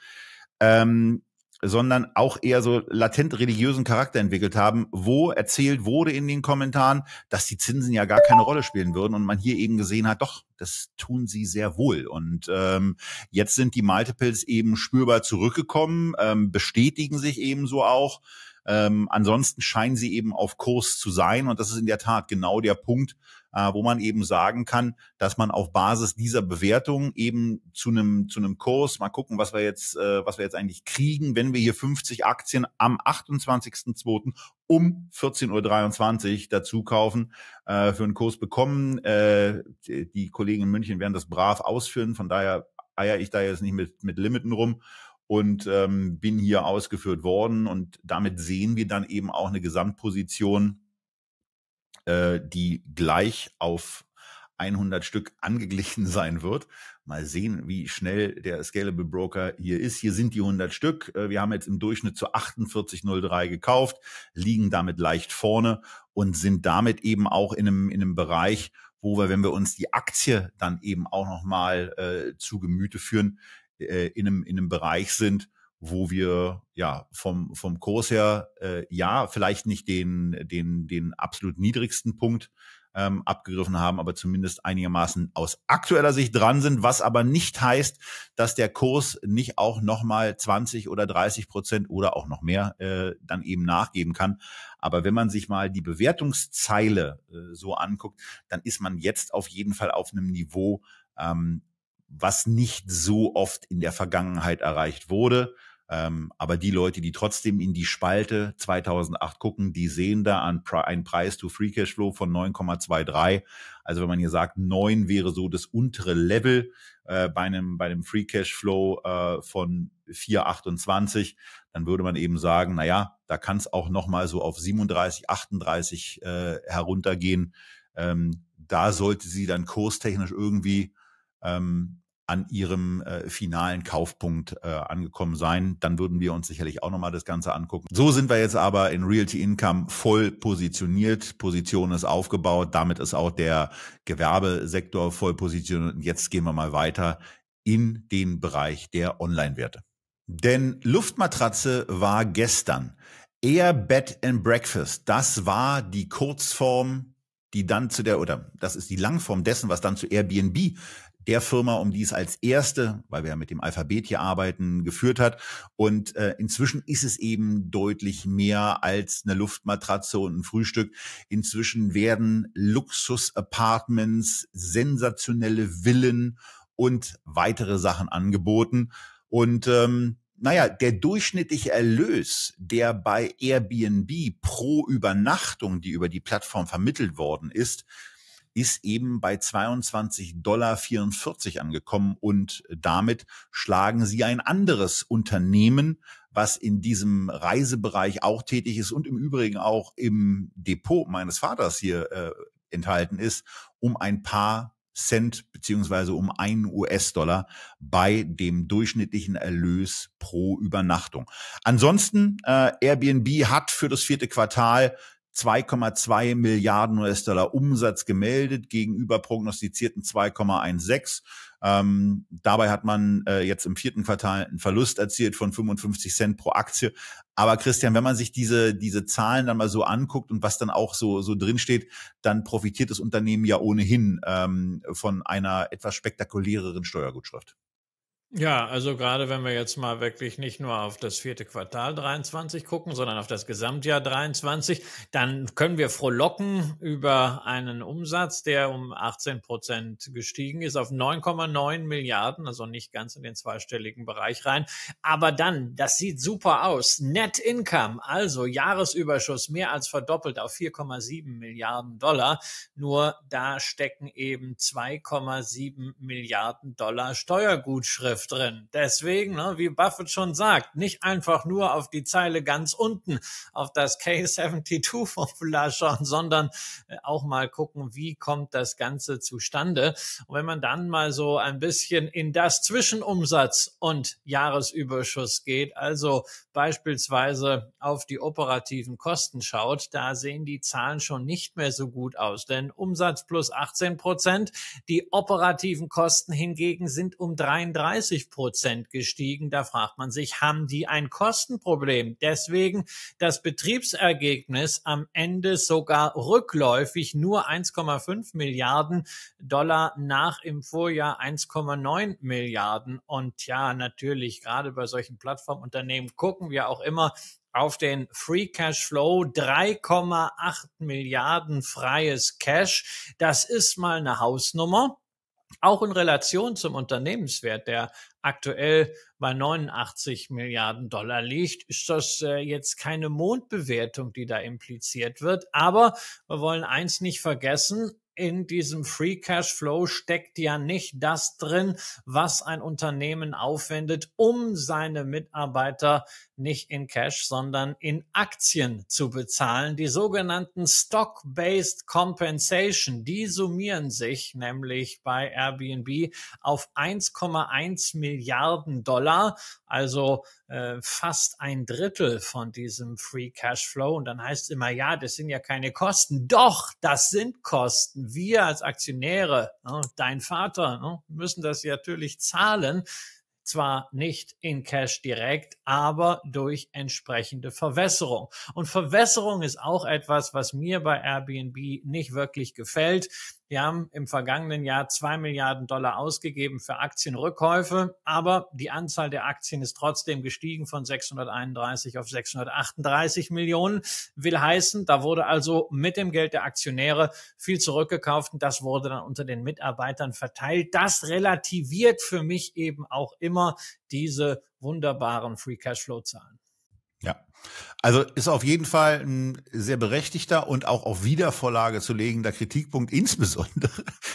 ähm, sondern auch eher so latent religiösen Charakter entwickelt haben, wo erzählt wurde in den Kommentaren, dass die Zinsen ja gar keine Rolle spielen würden und man hier eben gesehen hat, doch, das tun sie sehr wohl. Und ähm, jetzt sind die Multiples eben spürbar zurückgekommen, ähm, bestätigen sich ebenso auch. Ähm, ansonsten scheinen sie eben auf Kurs zu sein und das ist in der Tat genau der Punkt, äh, wo man eben sagen kann, dass man auf Basis dieser Bewertung eben zu einem zu einem Kurs mal gucken, was wir jetzt äh, was wir jetzt eigentlich kriegen, wenn wir hier 50 Aktien am 28.02. um 14:23 Uhr dazu kaufen äh, für einen Kurs bekommen. Äh, die Kollegen in München werden das brav ausführen, von daher eier ich da jetzt nicht mit mit Limiten rum und ähm, bin hier ausgeführt worden. Und damit sehen wir dann eben auch eine Gesamtposition, äh, die gleich auf 100 Stück angeglichen sein wird. Mal sehen, wie schnell der Scalable Broker hier ist. Hier sind die 100 Stück. Äh, wir haben jetzt im Durchschnitt zu 48,03 gekauft, liegen damit leicht vorne und sind damit eben auch in einem, in einem Bereich, wo wir, wenn wir uns die Aktie dann eben auch nochmal äh, zu Gemüte führen, äh, in, einem, in einem Bereich sind, wo wir ja vom, vom Kurs her äh, ja vielleicht nicht den, den, den absolut niedrigsten Punkt ähm, abgegriffen haben, aber zumindest einigermaßen aus aktueller Sicht dran sind, was aber nicht heißt, dass der Kurs nicht auch nochmal 20 oder 30 Prozent oder auch noch mehr äh, dann eben nachgeben kann. Aber wenn man sich mal die Bewertungszeile äh, so anguckt, dann ist man jetzt auf jeden Fall auf einem Niveau, ähm, was nicht so oft in der Vergangenheit erreicht wurde. Ähm, aber die Leute, die trotzdem in die Spalte 2008 gucken, die sehen da an einen Preis to Free Cash Flow von 9,23. Also wenn man hier sagt, 9 wäre so das untere Level äh, bei einem, bei einem Free Cash Flow äh, von 4,28, dann würde man eben sagen, na ja, da kann es auch nochmal so auf 37, 38 äh, heruntergehen. Ähm, da sollte sie dann kurstechnisch irgendwie ähm, an ihrem äh, finalen Kaufpunkt äh, angekommen sein. Dann würden wir uns sicherlich auch nochmal das Ganze angucken. So sind wir jetzt aber in Realty Income voll positioniert. Position ist aufgebaut. Damit ist auch der Gewerbesektor voll positioniert. Und jetzt gehen wir mal weiter in den Bereich der Online-Werte. Denn Luftmatratze war gestern. Air Bed and Breakfast, das war die Kurzform die dann zu der, oder das ist die Langform dessen, was dann zu Airbnb der Firma, um die es als erste, weil wir ja mit dem Alphabet hier arbeiten, geführt hat. Und äh, inzwischen ist es eben deutlich mehr als eine Luftmatratze und ein Frühstück. Inzwischen werden Luxus-Apartments, sensationelle Villen und weitere Sachen angeboten. Und ähm, naja, der durchschnittliche Erlös, der bei Airbnb pro Übernachtung, die über die Plattform vermittelt worden ist, ist eben bei 22,44 Dollar angekommen und damit schlagen sie ein anderes Unternehmen, was in diesem Reisebereich auch tätig ist und im Übrigen auch im Depot meines Vaters hier äh, enthalten ist, um ein paar Cent beziehungsweise um einen US-Dollar bei dem durchschnittlichen Erlös pro Übernachtung. Ansonsten, äh, Airbnb hat für das vierte Quartal 2,2 Milliarden US-Dollar Umsatz gemeldet gegenüber prognostizierten 2,16. Ähm, dabei hat man äh, jetzt im vierten Quartal einen Verlust erzielt von 55 Cent pro Aktie. Aber Christian, wenn man sich diese, diese Zahlen dann mal so anguckt und was dann auch so, so drinsteht, dann profitiert das Unternehmen ja ohnehin ähm, von einer etwas spektakuläreren Steuergutschrift. Ja, also gerade wenn wir jetzt mal wirklich nicht nur auf das vierte Quartal 23 gucken, sondern auf das Gesamtjahr 23, dann können wir frohlocken über einen Umsatz, der um 18 Prozent gestiegen ist auf 9,9 Milliarden, also nicht ganz in den zweistelligen Bereich rein. Aber dann, das sieht super aus. Net Income, also Jahresüberschuss mehr als verdoppelt auf 4,7 Milliarden Dollar. Nur da stecken eben 2,7 Milliarden Dollar Steuergutschrift Angriff drin. Deswegen, ne, wie Buffett schon sagt, nicht einfach nur auf die Zeile ganz unten, auf das K72-Formular schauen, sondern äh, auch mal gucken, wie kommt das Ganze zustande. Und wenn man dann mal so ein bisschen in das zwischen und Jahresüberschuss geht, also beispielsweise auf die operativen Kosten schaut, da sehen die Zahlen schon nicht mehr so gut aus. Denn Umsatz plus 18 Prozent, die operativen Kosten hingegen sind um 33 30 Prozent gestiegen. Da fragt man sich, haben die ein Kostenproblem? Deswegen das Betriebsergebnis am Ende sogar rückläufig nur 1,5 Milliarden Dollar nach im Vorjahr 1,9 Milliarden. Und ja, natürlich, gerade bei solchen Plattformunternehmen gucken wir auch immer, auf den Free Cash Flow 3,8 Milliarden freies Cash. Das ist mal eine Hausnummer auch in Relation zum Unternehmenswert, der aktuell bei 89 Milliarden Dollar liegt, ist das äh, jetzt keine Mondbewertung, die da impliziert wird. Aber wir wollen eins nicht vergessen, in diesem Free Cash Flow steckt ja nicht das drin, was ein Unternehmen aufwendet, um seine Mitarbeiter nicht in Cash, sondern in Aktien zu bezahlen. Die sogenannten Stock-Based Compensation, die summieren sich nämlich bei Airbnb auf 1,1 Milliarden Dollar, also äh, fast ein Drittel von diesem Free Cash Flow. Und dann heißt es immer, ja, das sind ja keine Kosten. Doch, das sind Kosten wir als Aktionäre, ne, dein Vater, ne, müssen das natürlich zahlen zwar nicht in Cash direkt, aber durch entsprechende Verwässerung. Und Verwässerung ist auch etwas, was mir bei Airbnb nicht wirklich gefällt. Wir haben im vergangenen Jahr zwei Milliarden Dollar ausgegeben für Aktienrückkäufe, aber die Anzahl der Aktien ist trotzdem gestiegen von 631 auf 638 Millionen. Will heißen, da wurde also mit dem Geld der Aktionäre viel zurückgekauft und das wurde dann unter den Mitarbeitern verteilt. Das relativiert für mich eben auch immer diese wunderbaren Free Cashflow Zahlen. Ja, also ist auf jeden Fall ein sehr berechtigter und auch auf Wiedervorlage zu legender Kritikpunkt, insbesondere,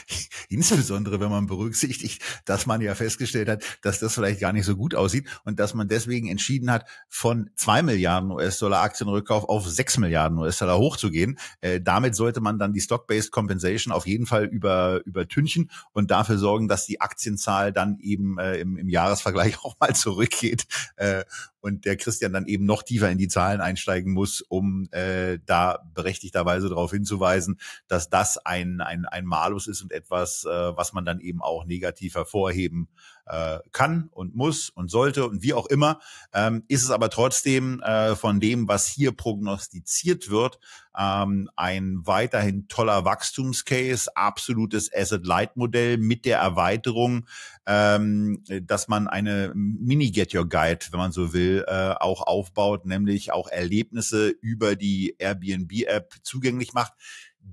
insbesondere wenn man berücksichtigt, dass man ja festgestellt hat, dass das vielleicht gar nicht so gut aussieht und dass man deswegen entschieden hat, von zwei Milliarden US-Dollar Aktienrückkauf auf sechs Milliarden US-Dollar hochzugehen. Äh, damit sollte man dann die Stock-Based Compensation auf jeden Fall über, übertünchen und dafür sorgen, dass die Aktienzahl dann eben äh, im, im Jahresvergleich auch mal zurückgeht äh, und der Christian dann eben noch tiefer in in die Zahlen einsteigen muss, um äh, da berechtigterweise darauf hinzuweisen, dass das ein, ein, ein Malus ist und etwas, äh, was man dann eben auch negativ hervorheben äh, kann und muss und sollte und wie auch immer, ähm, ist es aber trotzdem äh, von dem, was hier prognostiziert wird, ähm, ein weiterhin toller Wachstumscase, absolutes Asset-Light-Modell mit der Erweiterung, ähm, dass man eine Mini-Get-Your-Guide, wenn man so will, äh, auch aufbaut, nämlich auch Erlebnisse über die Airbnb-App zugänglich macht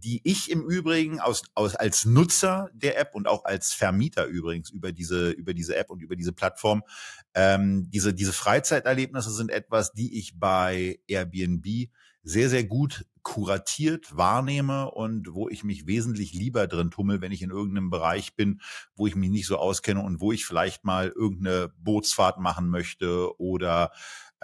die ich im Übrigen aus, aus, als Nutzer der App und auch als Vermieter übrigens über diese, über diese App und über diese Plattform, ähm, diese, diese Freizeiterlebnisse sind etwas, die ich bei Airbnb sehr, sehr gut kuratiert wahrnehme und wo ich mich wesentlich lieber drin tummel, wenn ich in irgendeinem Bereich bin, wo ich mich nicht so auskenne und wo ich vielleicht mal irgendeine Bootsfahrt machen möchte oder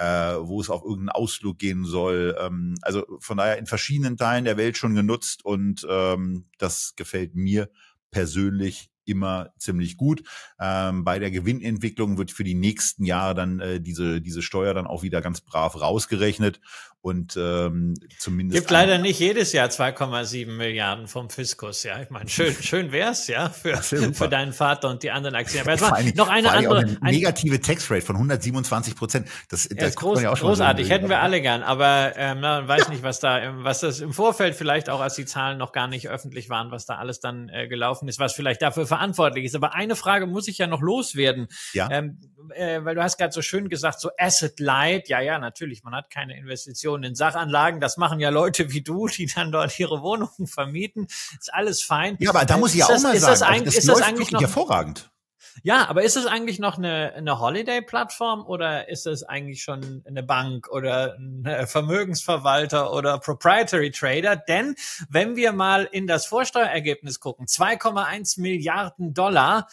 äh, wo es auf irgendeinen Ausflug gehen soll. Ähm, also von daher in verschiedenen Teilen der Welt schon genutzt und ähm, das gefällt mir persönlich immer ziemlich gut. Ähm, bei der Gewinnentwicklung wird für die nächsten Jahre dann äh, diese, diese Steuer dann auch wieder ganz brav rausgerechnet und ähm, zumindest. Gibt leider nicht jedes Jahr 2,7 Milliarden vom Fiskus, ja. Ich meine, schön, schön wär's, ja, für, für deinen Vater und die anderen Aktien. Aber jetzt mal noch eine andere. Eine negative Tax-Rate von 127 Prozent. Das, das ist groß, ja auch schon großartig, so hätten wir alle gern, aber ähm, man weiß ja. nicht, was da, was das im Vorfeld vielleicht auch, als die Zahlen noch gar nicht öffentlich waren, was da alles dann äh, gelaufen ist, was vielleicht dafür verantwortlich ist. Aber eine Frage muss ich ja noch loswerden. Ja. Ähm, äh, weil du hast gerade so schön gesagt, so Asset Light, ja, ja, natürlich, man hat keine Investition Investitionen in Sachanlagen. Das machen ja Leute wie du, die dann dort ihre Wohnungen vermieten. Ist alles fein. Ja, aber da muss ich ja auch mal ist sagen, das, ein, also das ist das eigentlich noch, hervorragend. Ja, aber ist es eigentlich noch eine, eine Holiday-Plattform oder ist es eigentlich schon eine Bank oder ein äh, Vermögensverwalter oder Proprietary Trader? Denn wenn wir mal in das Vorsteuerergebnis gucken, 2,1 Milliarden Dollar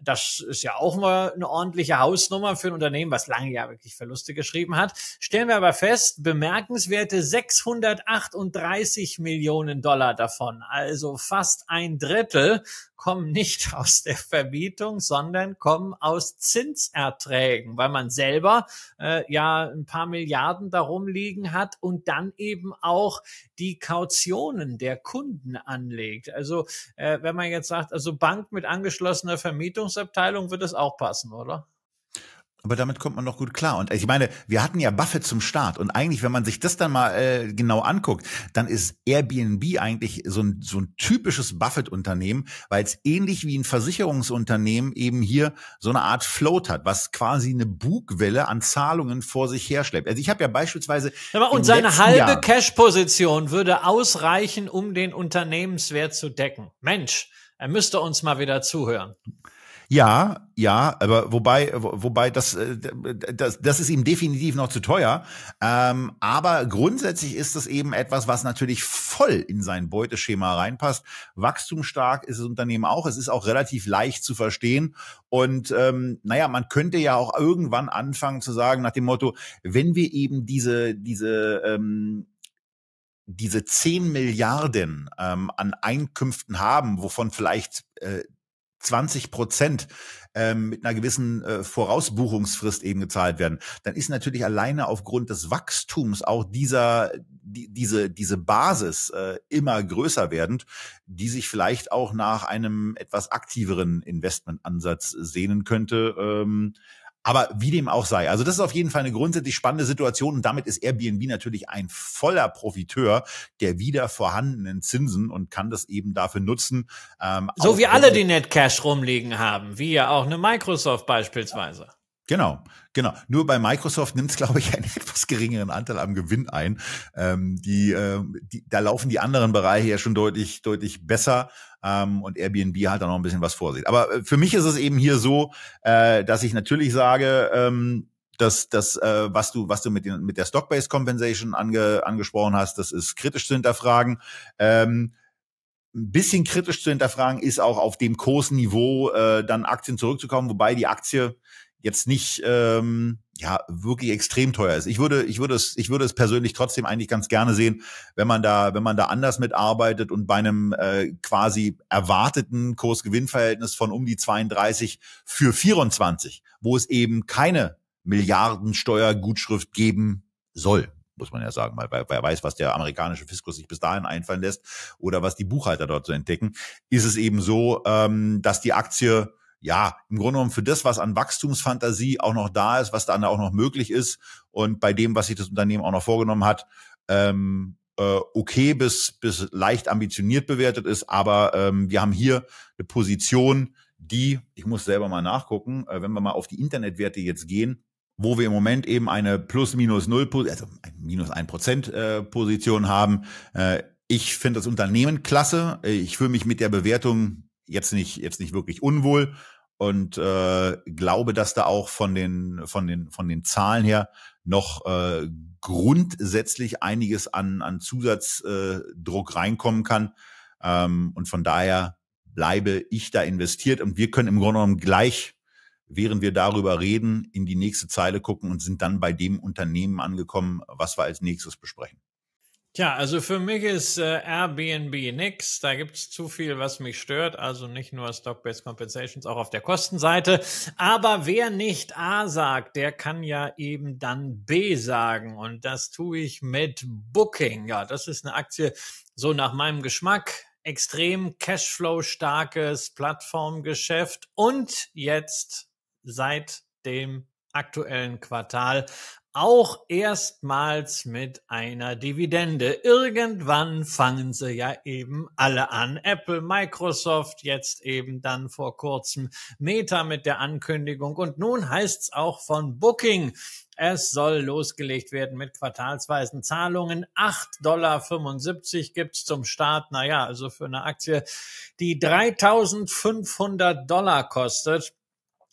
das ist ja auch mal eine ordentliche Hausnummer für ein Unternehmen, was lange ja wirklich Verluste geschrieben hat. Stellen wir aber fest, bemerkenswerte 638 Millionen Dollar davon, also fast ein Drittel, kommen nicht aus der Vermietung, sondern kommen aus Zinserträgen, weil man selber äh, ja ein paar Milliarden darum liegen hat und dann eben auch die Kautionen der Kunden anlegt. Also äh, wenn man jetzt sagt, also Bank mit angeschlossener Vermietung, Forschungsabteilung wird es auch passen, oder? Aber damit kommt man doch gut klar. Und ich meine, wir hatten ja Buffett zum Start. Und eigentlich, wenn man sich das dann mal äh, genau anguckt, dann ist Airbnb eigentlich so ein, so ein typisches Buffett-Unternehmen, weil es ähnlich wie ein Versicherungsunternehmen eben hier so eine Art Float hat, was quasi eine Bugwelle an Zahlungen vor sich herschleppt. Also ich habe ja beispielsweise. Aber und seine halbe Cash-Position würde ausreichen, um den Unternehmenswert zu decken. Mensch, er müsste uns mal wieder zuhören. Ja, ja, aber wobei, wobei das, äh, das, das ist ihm definitiv noch zu teuer. Ähm, aber grundsätzlich ist das eben etwas, was natürlich voll in sein Beuteschema reinpasst. Wachstumsstark ist das Unternehmen auch. Es ist auch relativ leicht zu verstehen. Und ähm, naja, man könnte ja auch irgendwann anfangen zu sagen nach dem Motto, wenn wir eben diese, diese ähm, diese 10 Milliarden ähm, an Einkünften haben, wovon vielleicht äh, 20 Prozent ähm, mit einer gewissen äh, Vorausbuchungsfrist eben gezahlt werden, dann ist natürlich alleine aufgrund des Wachstums auch dieser die, diese diese Basis äh, immer größer werdend, die sich vielleicht auch nach einem etwas aktiveren Investmentansatz sehnen könnte, ähm, aber wie dem auch sei. Also das ist auf jeden Fall eine grundsätzlich spannende Situation und damit ist Airbnb natürlich ein voller Profiteur der wieder vorhandenen Zinsen und kann das eben dafür nutzen. Ähm, so wie alle, die Netcash rumliegen haben, wie ja auch eine Microsoft beispielsweise. Genau, genau. Nur bei Microsoft nimmt es, glaube ich, einen etwas geringeren Anteil am Gewinn ein. Ähm, die, äh, die, da laufen die anderen Bereiche ja schon deutlich, deutlich besser. Ähm, und Airbnb hat da noch ein bisschen was vorsieht. Aber äh, für mich ist es eben hier so, äh, dass ich natürlich sage, ähm, dass das, äh, was du, was du mit, den, mit der Stock-Based Compensation ange, angesprochen hast, das ist kritisch zu hinterfragen. Ähm, ein bisschen kritisch zu hinterfragen ist auch auf dem Kursniveau äh, dann Aktien zurückzukommen, wobei die Aktie jetzt nicht ähm, ja wirklich extrem teuer ist. Ich würde ich würde es ich würde es persönlich trotzdem eigentlich ganz gerne sehen, wenn man da wenn man da anders mitarbeitet und bei einem äh, quasi erwarteten Kursgewinnverhältnis von um die 32 für 24, wo es eben keine Milliardensteuergutschrift geben soll muss man ja sagen, weil wer weiß, was der amerikanische Fiskus sich bis dahin einfallen lässt oder was die Buchhalter dort so entdecken, ist es eben so, ähm, dass die Aktie ja, im Grunde genommen für das, was an Wachstumsfantasie auch noch da ist, was dann auch noch möglich ist und bei dem, was sich das Unternehmen auch noch vorgenommen hat, ähm, äh, okay bis, bis leicht ambitioniert bewertet ist. Aber ähm, wir haben hier eine Position, die, ich muss selber mal nachgucken, äh, wenn wir mal auf die Internetwerte jetzt gehen, wo wir im Moment eben eine plus minus null, also minus ein Prozent äh, Position haben. Äh, ich finde das Unternehmen klasse. Äh, ich fühle mich mit der Bewertung jetzt nicht, jetzt nicht wirklich unwohl und äh, glaube, dass da auch von den, von den, von den Zahlen her noch äh, grundsätzlich einiges an, an Zusatzdruck äh, reinkommen kann. Ähm, und von daher bleibe ich da investiert und wir können im Grunde genommen gleich, während wir darüber reden, in die nächste Zeile gucken und sind dann bei dem Unternehmen angekommen, was wir als nächstes besprechen. Tja, also für mich ist äh, Airbnb nix. Da gibt's zu viel, was mich stört. Also nicht nur Stock-Based Compensations, auch auf der Kostenseite. Aber wer nicht A sagt, der kann ja eben dann B sagen. Und das tue ich mit Booking. Ja, das ist eine Aktie so nach meinem Geschmack. Extrem Cashflow-starkes Plattformgeschäft. Und jetzt seit dem aktuellen Quartal auch erstmals mit einer Dividende. Irgendwann fangen sie ja eben alle an. Apple, Microsoft, jetzt eben dann vor kurzem Meta mit der Ankündigung. Und nun heißt's auch von Booking. Es soll losgelegt werden mit quartalsweisen Zahlungen. 8,75 Dollar gibt's zum Start. Naja, also für eine Aktie, die 3500 Dollar kostet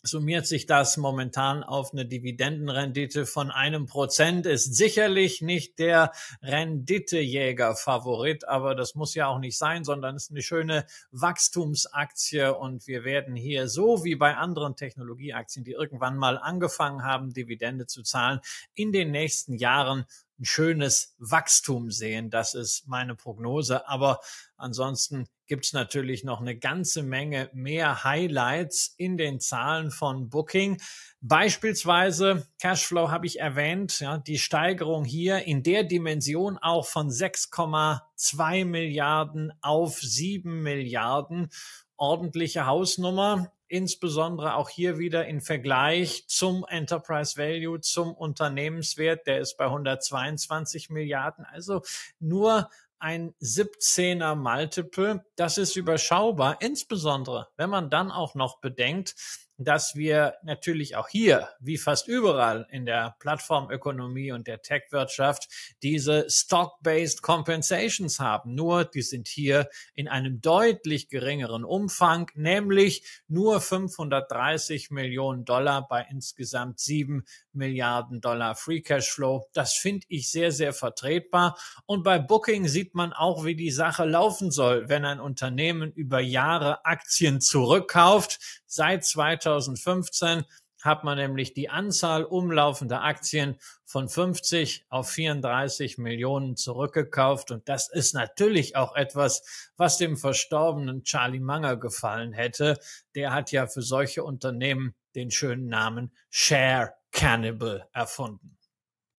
summiert sich das momentan auf eine Dividendenrendite von einem Prozent, ist sicherlich nicht der Renditejäger-Favorit, aber das muss ja auch nicht sein, sondern ist eine schöne Wachstumsaktie und wir werden hier so wie bei anderen Technologieaktien, die irgendwann mal angefangen haben, Dividende zu zahlen, in den nächsten Jahren ein schönes Wachstum sehen. Das ist meine Prognose. Aber ansonsten gibt's natürlich noch eine ganze Menge mehr Highlights in den Zahlen von Booking. Beispielsweise Cashflow habe ich erwähnt, ja, die Steigerung hier in der Dimension auch von 6,2 Milliarden auf 7 Milliarden ordentliche Hausnummer insbesondere auch hier wieder in Vergleich zum Enterprise Value, zum Unternehmenswert, der ist bei 122 Milliarden, also nur ein 17er Multiple, das ist überschaubar, insbesondere wenn man dann auch noch bedenkt, dass wir natürlich auch hier, wie fast überall in der Plattformökonomie und der Tech-Wirtschaft, diese Stock-Based Compensations haben. Nur, die sind hier in einem deutlich geringeren Umfang, nämlich nur 530 Millionen Dollar bei insgesamt sieben Milliarden Dollar Free Cashflow. Das finde ich sehr, sehr vertretbar. Und bei Booking sieht man auch, wie die Sache laufen soll, wenn ein Unternehmen über Jahre Aktien zurückkauft. Seit 2015 hat man nämlich die Anzahl umlaufender Aktien von 50 auf 34 Millionen zurückgekauft. Und das ist natürlich auch etwas, was dem verstorbenen Charlie Manger gefallen hätte. Der hat ja für solche Unternehmen den schönen Namen Share Cannibal erfunden.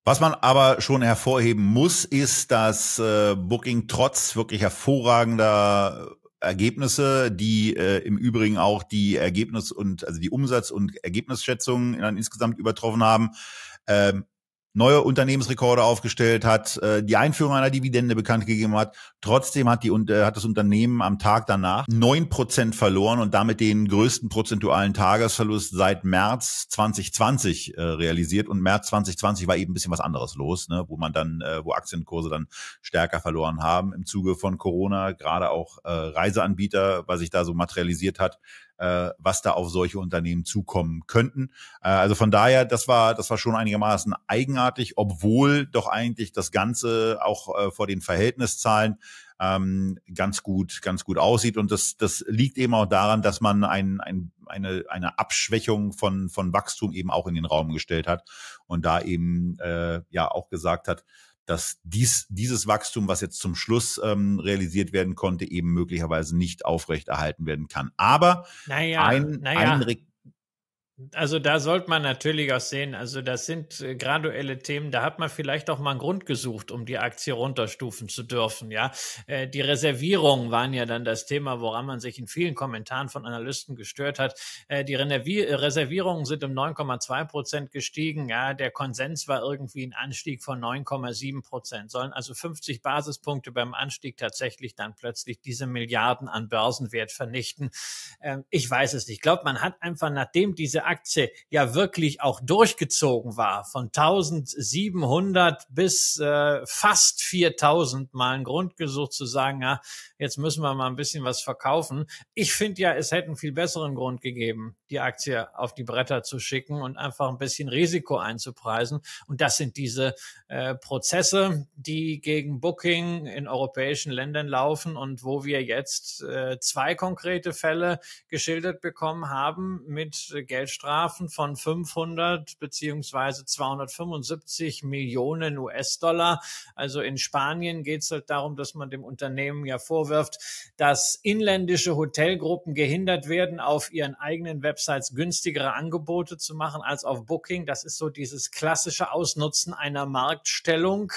Was man aber schon hervorheben muss, ist, dass äh, Booking trotz wirklich hervorragender Ergebnisse, die äh, im Übrigen auch die Ergebnis und also die Umsatz- und Ergebnisschätzungen insgesamt übertroffen haben, ähm, neue Unternehmensrekorde aufgestellt hat, äh, die Einführung einer Dividende bekannt gegeben hat. Trotzdem hat, die, äh, hat das Unternehmen am Tag danach neun Prozent verloren und damit den größten prozentualen Tagesverlust seit März 2020 äh, realisiert. Und März 2020 war eben ein bisschen was anderes los, ne? wo man dann, äh, wo Aktienkurse dann stärker verloren haben im Zuge von Corona, gerade auch äh, Reiseanbieter, was sich da so materialisiert hat äh, was da auf solche Unternehmen zukommen könnten. Äh, also von daher, das war, das war schon einigermaßen eigenartig, obwohl doch eigentlich das Ganze auch äh, vor den Verhältniszahlen ähm, ganz gut, ganz gut aussieht. Und das, das liegt eben auch daran, dass man ein, ein, eine, eine Abschwächung von, von Wachstum eben auch in den Raum gestellt hat und da eben äh, ja auch gesagt hat, dass dies, dieses Wachstum, was jetzt zum Schluss ähm, realisiert werden konnte, eben möglicherweise nicht aufrechterhalten werden kann. Aber naja, ein, naja. ein also da sollte man natürlich auch sehen, also das sind äh, graduelle Themen, da hat man vielleicht auch mal einen Grund gesucht, um die Aktie runterstufen zu dürfen, ja. Äh, die Reservierungen waren ja dann das Thema, woran man sich in vielen Kommentaren von Analysten gestört hat. Äh, die Reservierungen sind um 9,2 Prozent gestiegen, ja. Der Konsens war irgendwie ein Anstieg von 9,7 Prozent. Sollen also 50 Basispunkte beim Anstieg tatsächlich dann plötzlich diese Milliarden an Börsenwert vernichten? Ähm, ich weiß es nicht. Ich glaube, man hat einfach, nachdem diese Aktie ja wirklich auch durchgezogen war, von 1700 bis äh, fast 4000 mal einen Grund gesucht zu sagen, ja, jetzt müssen wir mal ein bisschen was verkaufen. Ich finde ja, es hätte einen viel besseren Grund gegeben, die Aktie auf die Bretter zu schicken und einfach ein bisschen Risiko einzupreisen. Und das sind diese äh, Prozesse, die gegen Booking in europäischen Ländern laufen und wo wir jetzt äh, zwei konkrete Fälle geschildert bekommen haben mit äh, Geld Strafen von 500 beziehungsweise 275 Millionen US-Dollar. Also in Spanien geht es halt darum, dass man dem Unternehmen ja vorwirft, dass inländische Hotelgruppen gehindert werden, auf ihren eigenen Websites günstigere Angebote zu machen als auf Booking. Das ist so dieses klassische Ausnutzen einer Marktstellung.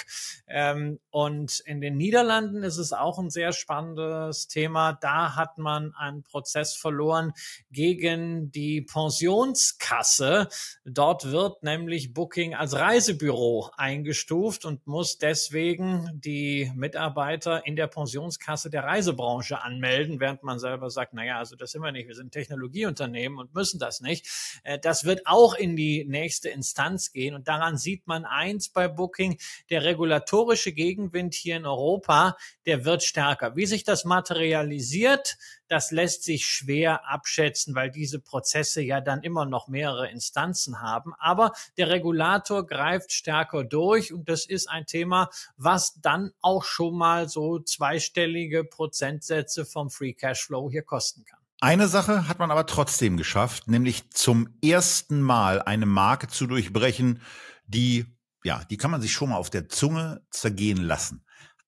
Ähm, und in den Niederlanden ist es auch ein sehr spannendes Thema. Da hat man einen Prozess verloren gegen die Pension Pensionskasse. Dort wird nämlich Booking als Reisebüro eingestuft und muss deswegen die Mitarbeiter in der Pensionskasse der Reisebranche anmelden, während man selber sagt, naja, also das sind wir nicht, wir sind Technologieunternehmen und müssen das nicht. Äh, das wird auch in die nächste Instanz gehen und daran sieht man eins bei Booking, der regulatorische Gegenwind hier in Europa, der wird stärker. Wie sich das materialisiert, das lässt sich schwer abschätzen, weil diese Prozesse ja dann immer noch mehrere Instanzen haben. Aber der Regulator greift stärker durch und das ist ein Thema, was dann auch schon mal so zweistellige Prozentsätze vom Free Cashflow hier kosten kann. Eine Sache hat man aber trotzdem geschafft, nämlich zum ersten Mal eine Marke zu durchbrechen, die, ja, die kann man sich schon mal auf der Zunge zergehen lassen.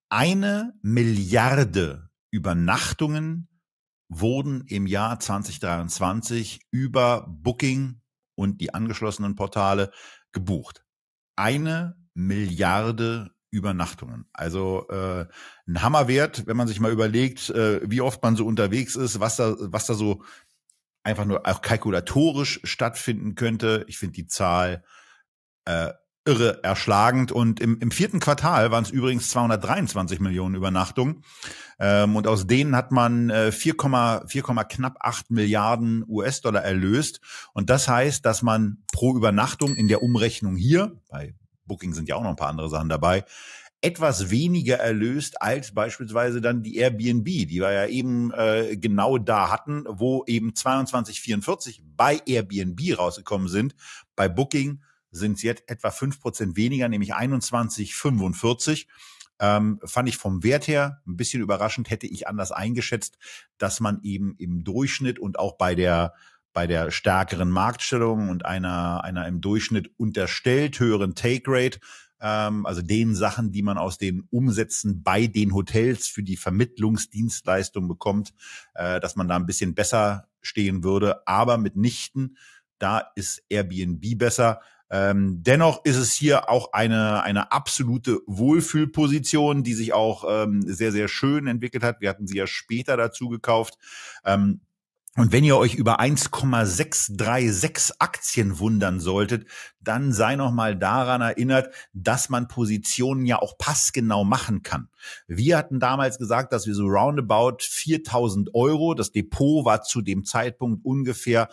Eine Milliarde Übernachtungen wurden im Jahr 2023 über Booking und die angeschlossenen Portale gebucht. Eine Milliarde Übernachtungen. Also äh, ein Hammerwert, wenn man sich mal überlegt, äh, wie oft man so unterwegs ist, was da, was da so einfach nur auch kalkulatorisch stattfinden könnte. Ich finde die Zahl äh, irre erschlagend. Und im, im vierten Quartal waren es übrigens 223 Millionen Übernachtungen. Ähm, und aus denen hat man äh, 4, knapp 8 Milliarden US-Dollar erlöst. Und das heißt, dass man pro Übernachtung in der Umrechnung hier, bei Booking sind ja auch noch ein paar andere Sachen dabei, etwas weniger erlöst als beispielsweise dann die Airbnb, die wir ja eben äh, genau da hatten, wo eben 2244 bei Airbnb rausgekommen sind, bei Booking sind es jetzt etwa fünf Prozent weniger, nämlich 21,45. Ähm, fand ich vom Wert her ein bisschen überraschend, hätte ich anders eingeschätzt, dass man eben im Durchschnitt und auch bei der bei der stärkeren Marktstellung und einer, einer im Durchschnitt unterstellt höheren Take-Rate, ähm, also den Sachen, die man aus den Umsätzen bei den Hotels für die Vermittlungsdienstleistung bekommt, äh, dass man da ein bisschen besser stehen würde, aber mitnichten, da ist Airbnb besser. Ähm, dennoch ist es hier auch eine, eine absolute Wohlfühlposition, die sich auch ähm, sehr, sehr schön entwickelt hat. Wir hatten sie ja später dazu gekauft. Ähm, und wenn ihr euch über 1,636 Aktien wundern solltet, dann sei nochmal daran erinnert, dass man Positionen ja auch passgenau machen kann. Wir hatten damals gesagt, dass wir so roundabout 4000 Euro, das Depot war zu dem Zeitpunkt ungefähr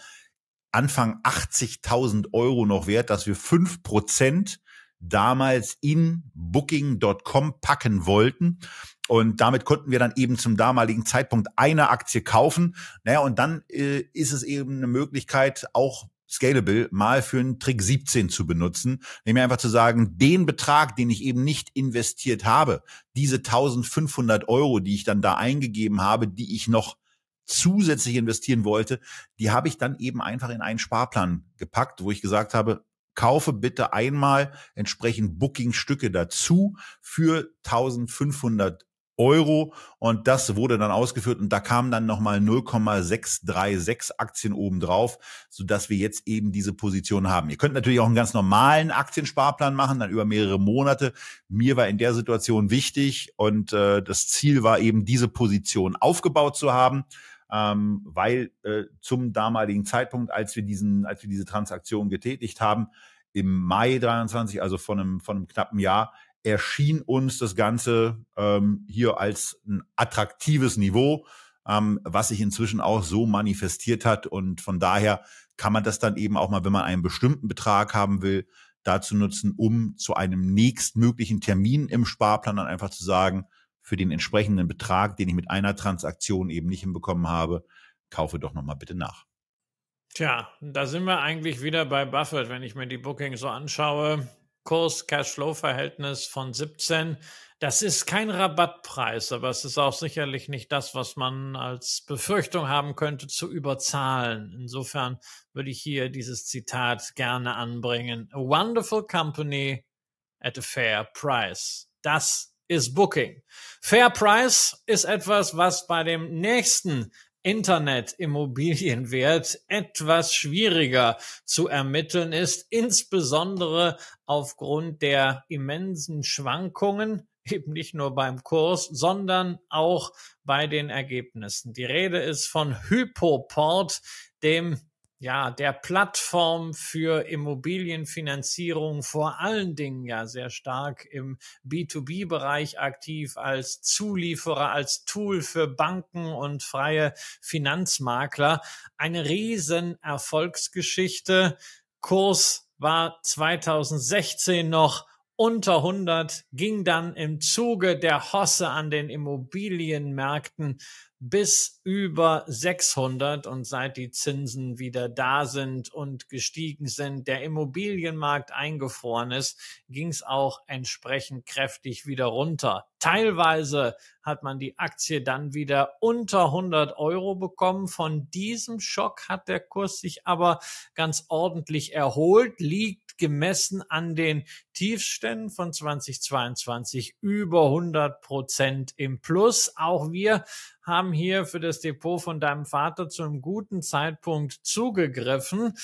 Anfang 80.000 Euro noch wert, dass wir fünf Prozent damals in Booking.com packen wollten. Und damit konnten wir dann eben zum damaligen Zeitpunkt eine Aktie kaufen. Naja, und dann äh, ist es eben eine Möglichkeit, auch Scalable mal für einen Trick 17 zu benutzen, nämlich einfach zu sagen, den Betrag, den ich eben nicht investiert habe, diese 1500 Euro, die ich dann da eingegeben habe, die ich noch zusätzlich investieren wollte, die habe ich dann eben einfach in einen Sparplan gepackt, wo ich gesagt habe, kaufe bitte einmal entsprechend Booking-Stücke dazu für 1500 Euro und das wurde dann ausgeführt und da kamen dann nochmal 0,636 Aktien obendrauf, sodass wir jetzt eben diese Position haben. Ihr könnt natürlich auch einen ganz normalen Aktiensparplan machen, dann über mehrere Monate. Mir war in der Situation wichtig und äh, das Ziel war eben, diese Position aufgebaut zu haben ähm, weil äh, zum damaligen Zeitpunkt, als wir diesen, als wir diese Transaktion getätigt haben, im Mai 23, also von einem, von einem knappen Jahr, erschien uns das Ganze ähm, hier als ein attraktives Niveau, ähm, was sich inzwischen auch so manifestiert hat. Und von daher kann man das dann eben auch mal, wenn man einen bestimmten Betrag haben will, dazu nutzen, um zu einem nächstmöglichen Termin im Sparplan dann einfach zu sagen, für den entsprechenden Betrag, den ich mit einer Transaktion eben nicht hinbekommen habe, kaufe doch nochmal bitte nach. Tja, da sind wir eigentlich wieder bei Buffett, wenn ich mir die Booking so anschaue. kurs Cashflow verhältnis von 17. Das ist kein Rabattpreis, aber es ist auch sicherlich nicht das, was man als Befürchtung haben könnte, zu überzahlen. Insofern würde ich hier dieses Zitat gerne anbringen. A wonderful company at a fair price. Das ist Booking. Fair Price ist etwas, was bei dem nächsten Internetimmobilienwert etwas schwieriger zu ermitteln ist, insbesondere aufgrund der immensen Schwankungen eben nicht nur beim Kurs, sondern auch bei den Ergebnissen. Die Rede ist von Hypoport, dem ja, der Plattform für Immobilienfinanzierung vor allen Dingen ja sehr stark im B2B-Bereich aktiv als Zulieferer, als Tool für Banken und freie Finanzmakler. Eine riesen Erfolgsgeschichte. Kurs war 2016 noch unter 100 ging dann im Zuge der Hosse an den Immobilienmärkten bis über 600 und seit die Zinsen wieder da sind und gestiegen sind, der Immobilienmarkt eingefroren ist, ging es auch entsprechend kräftig wieder runter. Teilweise hat man die Aktie dann wieder unter 100 Euro bekommen. Von diesem Schock hat der Kurs sich aber ganz ordentlich erholt, liegt gemessen an den Tiefständen von 2022 über 100 Prozent im Plus. Auch wir haben hier für das Depot von deinem Vater zu einem guten Zeitpunkt zugegriffen.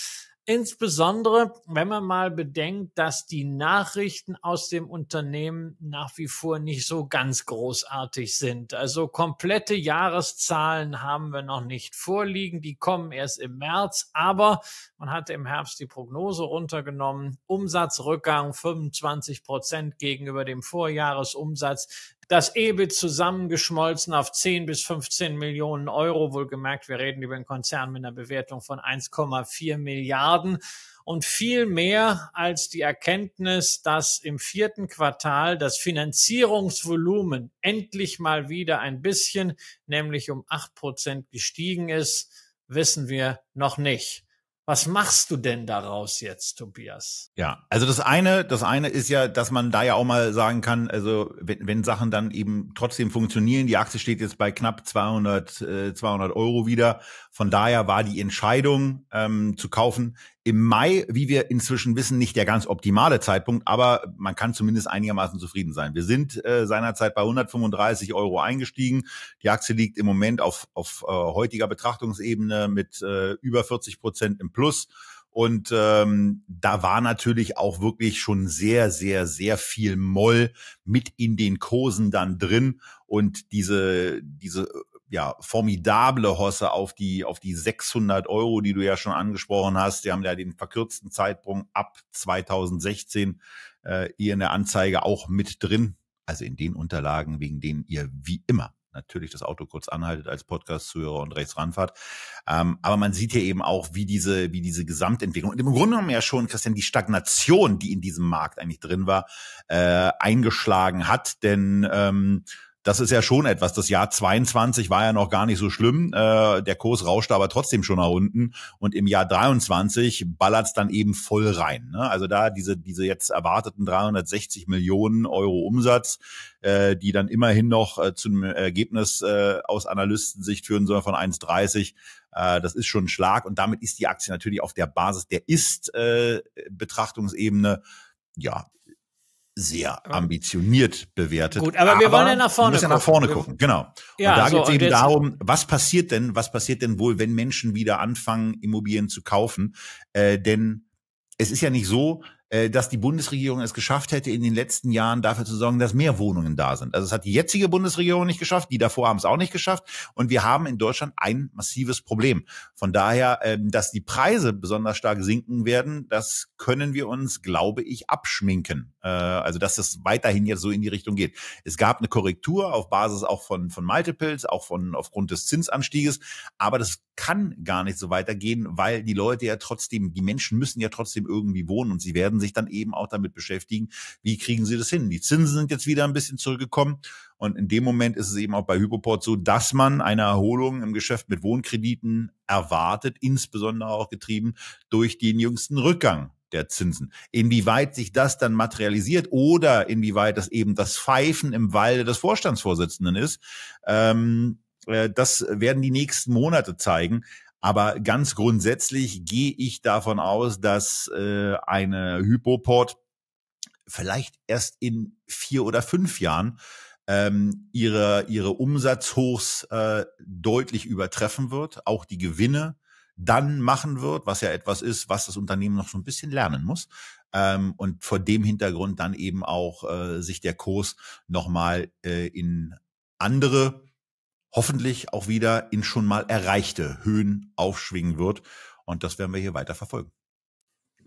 Insbesondere, wenn man mal bedenkt, dass die Nachrichten aus dem Unternehmen nach wie vor nicht so ganz großartig sind. Also komplette Jahreszahlen haben wir noch nicht vorliegen. Die kommen erst im März. Aber man hatte im Herbst die Prognose runtergenommen. Umsatzrückgang 25 Prozent gegenüber dem Vorjahresumsatz. Das EBIT zusammengeschmolzen auf 10 bis 15 Millionen Euro. Wohlgemerkt, wir reden über einen Konzern mit einer Bewertung von 1,4 Milliarden. Und viel mehr als die Erkenntnis, dass im vierten Quartal das Finanzierungsvolumen endlich mal wieder ein bisschen, nämlich um acht Prozent gestiegen ist, wissen wir noch nicht. Was machst du denn daraus jetzt, Tobias? Ja, also das eine, das eine ist ja, dass man da ja auch mal sagen kann, also wenn, wenn Sachen dann eben trotzdem funktionieren, die Aktie steht jetzt bei knapp 200, äh, 200 Euro wieder. Von daher war die Entscheidung ähm, zu kaufen im Mai, wie wir inzwischen wissen, nicht der ganz optimale Zeitpunkt, aber man kann zumindest einigermaßen zufrieden sein. Wir sind äh, seinerzeit bei 135 Euro eingestiegen. Die Aktie liegt im Moment auf, auf äh, heutiger Betrachtungsebene mit äh, über 40 Prozent im Plus. Und ähm, da war natürlich auch wirklich schon sehr, sehr, sehr viel Moll mit in den Kursen dann drin. Und diese, diese ja, formidable Hosse auf die, auf die 600 Euro, die du ja schon angesprochen hast. Die haben ja den verkürzten Zeitpunkt ab 2016 äh, hier in der Anzeige auch mit drin. Also in den Unterlagen, wegen denen ihr wie immer natürlich das Auto kurz anhaltet als Podcast-Zuhörer und rechts ranfahrt. Ähm, aber man sieht hier eben auch, wie diese, wie diese Gesamtentwicklung und im Grunde genommen ja schon, Christian, die Stagnation, die in diesem Markt eigentlich drin war, äh, eingeschlagen hat. Denn ähm, das ist ja schon etwas. Das Jahr 22 war ja noch gar nicht so schlimm. Äh, der Kurs rauschte aber trotzdem schon nach unten. Und im Jahr 23 ballert es dann eben voll rein. Ne? Also da diese, diese jetzt erwarteten 360 Millionen Euro Umsatz, äh, die dann immerhin noch äh, zu einem Ergebnis äh, aus Analystensicht führen sollen von 1,30. Äh, das ist schon ein Schlag. Und damit ist die Aktie natürlich auf der Basis der Ist-Betrachtungsebene äh, ja, sehr ambitioniert bewertet. Gut, aber, aber wir wollen ja nach vorne gucken. ja nach vorne gucken, wir genau. Ja, und da so, geht es eben darum, was passiert denn, was passiert denn wohl, wenn Menschen wieder anfangen, Immobilien zu kaufen? Äh, denn es ist ja nicht so, äh, dass die Bundesregierung es geschafft hätte, in den letzten Jahren dafür zu sorgen, dass mehr Wohnungen da sind. Also es hat die jetzige Bundesregierung nicht geschafft, die davor haben es auch nicht geschafft. Und wir haben in Deutschland ein massives Problem. Von daher, ähm, dass die Preise besonders stark sinken werden, das können wir uns, glaube ich, abschminken. Äh, also dass es weiterhin jetzt so in die Richtung geht. Es gab eine Korrektur auf Basis auch von, von Multiples, auch von aufgrund des Zinsanstieges. Aber das kann gar nicht so weitergehen, weil die Leute ja trotzdem, die Menschen müssen ja trotzdem irgendwie wohnen und sie werden werden sich dann eben auch damit beschäftigen, wie kriegen sie das hin. Die Zinsen sind jetzt wieder ein bisschen zurückgekommen. Und in dem Moment ist es eben auch bei Hypoport so, dass man eine Erholung im Geschäft mit Wohnkrediten erwartet, insbesondere auch getrieben durch den jüngsten Rückgang der Zinsen. Inwieweit sich das dann materialisiert oder inwieweit das eben das Pfeifen im Walde des Vorstandsvorsitzenden ist, ähm, äh, das werden die nächsten Monate zeigen. Aber ganz grundsätzlich gehe ich davon aus, dass äh, eine Hypoport vielleicht erst in vier oder fünf Jahren ähm, ihre, ihre Umsatzhochs äh, deutlich übertreffen wird, auch die Gewinne dann machen wird, was ja etwas ist, was das Unternehmen noch so ein bisschen lernen muss. Ähm, und vor dem Hintergrund dann eben auch äh, sich der Kurs nochmal äh, in andere hoffentlich auch wieder in schon mal erreichte Höhen aufschwingen wird. Und das werden wir hier weiter verfolgen.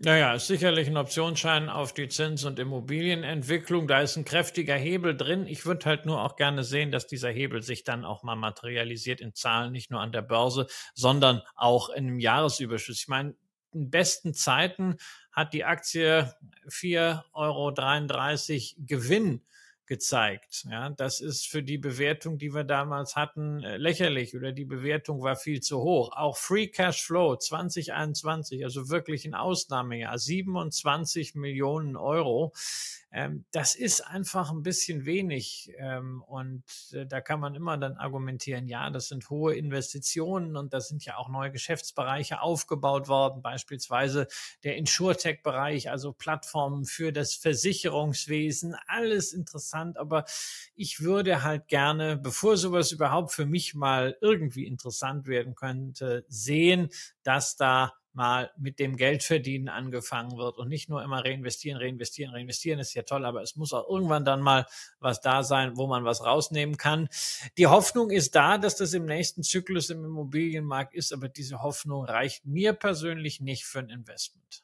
Naja, ist sicherlich ein Optionsschein auf die Zins- und Immobilienentwicklung. Da ist ein kräftiger Hebel drin. Ich würde halt nur auch gerne sehen, dass dieser Hebel sich dann auch mal materialisiert in Zahlen, nicht nur an der Börse, sondern auch in einem Jahresüberschuss. Ich meine, in besten Zeiten hat die Aktie 4,33 Euro Gewinn gezeigt. Ja, das ist für die Bewertung, die wir damals hatten, äh, lächerlich oder die Bewertung war viel zu hoch. Auch Free Cash Flow 2021, also wirklich ein Ausnahmejahr, 27 Millionen Euro. Ähm, das ist einfach ein bisschen wenig. Ähm, und äh, da kann man immer dann argumentieren, ja, das sind hohe Investitionen und da sind ja auch neue Geschäftsbereiche aufgebaut worden, beispielsweise der InsurTech-Bereich, also Plattformen für das Versicherungswesen. Alles interessant interessant, aber ich würde halt gerne, bevor sowas überhaupt für mich mal irgendwie interessant werden könnte, sehen, dass da mal mit dem Geldverdienen angefangen wird und nicht nur immer reinvestieren, reinvestieren, reinvestieren ist ja toll, aber es muss auch irgendwann dann mal was da sein, wo man was rausnehmen kann. Die Hoffnung ist da, dass das im nächsten Zyklus im Immobilienmarkt ist, aber diese Hoffnung reicht mir persönlich nicht für ein Investment.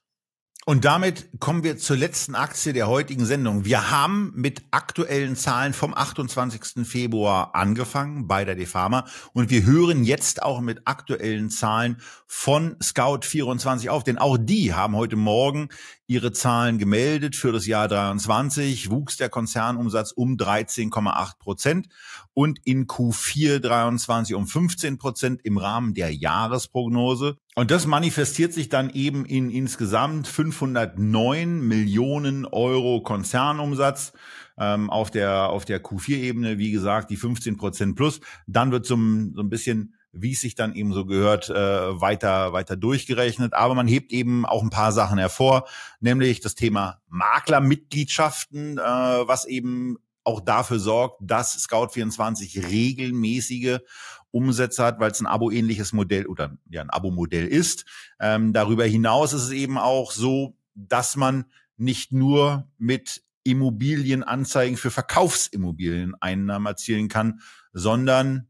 Und damit kommen wir zur letzten Aktie der heutigen Sendung. Wir haben mit aktuellen Zahlen vom 28. Februar angefangen bei der DeFarma und wir hören jetzt auch mit aktuellen Zahlen von Scout24 auf, denn auch die haben heute Morgen ihre Zahlen gemeldet. Für das Jahr 23 wuchs der Konzernumsatz um 13,8 Prozent und in Q4 23 um 15 Prozent im Rahmen der Jahresprognose. Und das manifestiert sich dann eben in insgesamt 509 Millionen Euro Konzernumsatz ähm, auf der, auf der Q4-Ebene. Wie gesagt, die 15 Prozent plus. Dann wird so ein bisschen wie es sich dann eben so gehört, äh, weiter, weiter durchgerechnet. Aber man hebt eben auch ein paar Sachen hervor, nämlich das Thema Maklermitgliedschaften, äh, was eben auch dafür sorgt, dass Scout24 regelmäßige Umsätze hat, weil es ein Abo-ähnliches Modell oder ja, ein Abo-Modell ist. Ähm, darüber hinaus ist es eben auch so, dass man nicht nur mit Immobilienanzeigen für Verkaufsimmobilien Einnahmen erzielen kann, sondern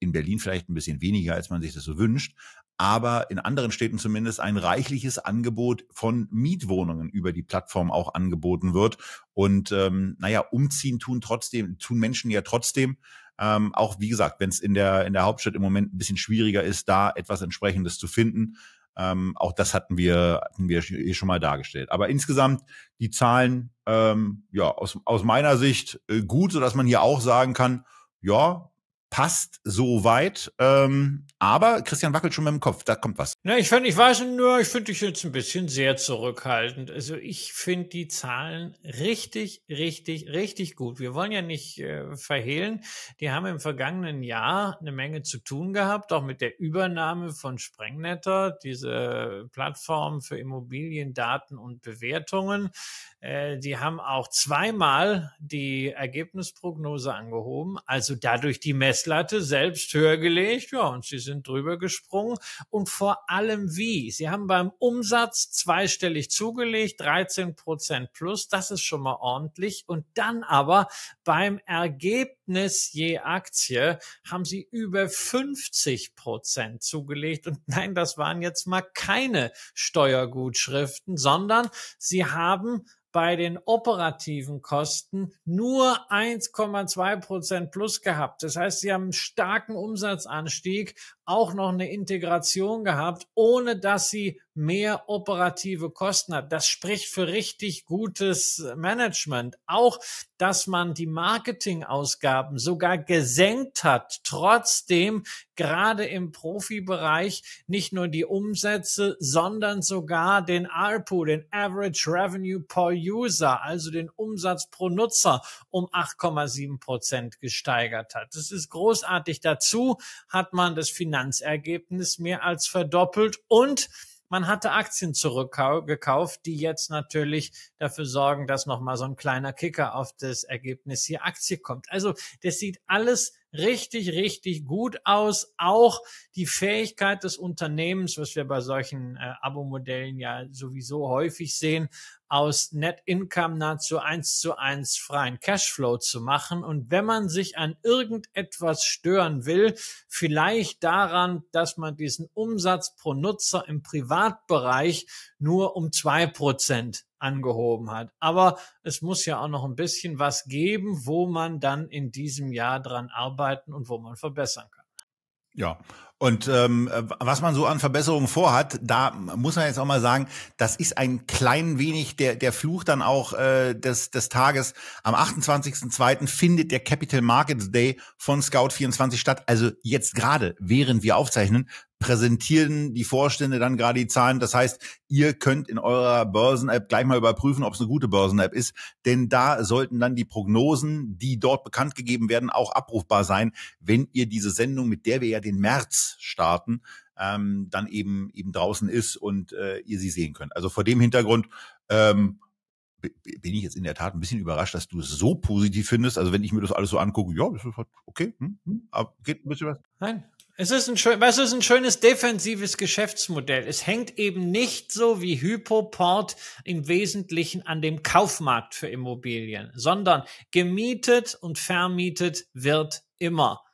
in Berlin vielleicht ein bisschen weniger, als man sich das so wünscht, aber in anderen Städten zumindest ein reichliches Angebot von Mietwohnungen über die Plattform auch angeboten wird. Und ähm, naja, umziehen tun trotzdem, tun Menschen ja trotzdem. Ähm, auch wie gesagt, wenn es in der, in der Hauptstadt im Moment ein bisschen schwieriger ist, da etwas entsprechendes zu finden. Ähm, auch das hatten wir, hatten wir eh schon mal dargestellt. Aber insgesamt die Zahlen, ähm, ja, aus, aus meiner Sicht äh, gut, sodass man hier auch sagen kann, ja, passt soweit. Ähm, aber Christian wackelt schon mit dem Kopf, da kommt was. Na, ich finde, ich weiß nur, ich finde dich jetzt ein bisschen sehr zurückhaltend. Also ich finde die Zahlen richtig, richtig, richtig gut. Wir wollen ja nicht äh, verhehlen, die haben im vergangenen Jahr eine Menge zu tun gehabt, auch mit der Übernahme von Sprengnetter, diese Plattform für Immobilien, Daten und Bewertungen. Äh, die haben auch zweimal die Ergebnisprognose angehoben, also dadurch die Messe Messlatte selbst höher gelegt, ja, und sie sind drüber gesprungen. Und vor allem wie? Sie haben beim Umsatz zweistellig zugelegt, 13 Prozent plus, das ist schon mal ordentlich. Und dann aber beim Ergebnis je Aktie haben sie über 50 Prozent zugelegt. Und nein, das waren jetzt mal keine Steuergutschriften, sondern sie haben bei den operativen Kosten nur 1,2 Prozent plus gehabt. Das heißt, sie haben einen starken Umsatzanstieg, auch noch eine Integration gehabt, ohne dass sie mehr operative Kosten hat. Das spricht für richtig gutes Management. Auch, dass man die Marketingausgaben sogar gesenkt hat, trotzdem gerade im Profibereich nicht nur die Umsätze, sondern sogar den ARPU, den Average Revenue per User, also den Umsatz pro Nutzer um 8,7 Prozent gesteigert hat. Das ist großartig. Dazu hat man das Finanzergebnis mehr als verdoppelt und man hatte Aktien zurückgekauft, die jetzt natürlich dafür sorgen, dass nochmal so ein kleiner Kicker auf das Ergebnis hier Aktie kommt. Also das sieht alles richtig, richtig gut aus. Auch die Fähigkeit des Unternehmens, was wir bei solchen äh, Abo-Modellen ja sowieso häufig sehen, aus Net Income nahezu eins zu eins freien Cashflow zu machen. Und wenn man sich an irgendetwas stören will, vielleicht daran, dass man diesen Umsatz pro Nutzer im Privatbereich nur um zwei Prozent angehoben hat. Aber es muss ja auch noch ein bisschen was geben, wo man dann in diesem Jahr dran arbeiten und wo man verbessern kann. Ja, und ähm, was man so an Verbesserungen vorhat, da muss man jetzt auch mal sagen, das ist ein klein wenig der, der Fluch dann auch äh, des, des Tages. Am 28.02. findet der Capital Markets Day von Scout24 statt. Also jetzt gerade, während wir aufzeichnen, präsentieren die Vorstände dann gerade die Zahlen. Das heißt, ihr könnt in eurer Börsen-App gleich mal überprüfen, ob es eine gute Börsen-App ist. Denn da sollten dann die Prognosen, die dort bekannt gegeben werden, auch abrufbar sein, wenn ihr diese Sendung, mit der wir ja den März starten, ähm, dann eben eben draußen ist und äh, ihr sie sehen könnt. Also vor dem Hintergrund ähm, bin ich jetzt in der Tat ein bisschen überrascht, dass du es so positiv findest. Also wenn ich mir das alles so angucke, ja, ist das halt okay, hm, hm, geht ein bisschen was. Nein, es ist, ein schön, es ist ein schönes defensives Geschäftsmodell. Es hängt eben nicht so wie Hypoport im Wesentlichen an dem Kaufmarkt für Immobilien, sondern gemietet und vermietet wird immer.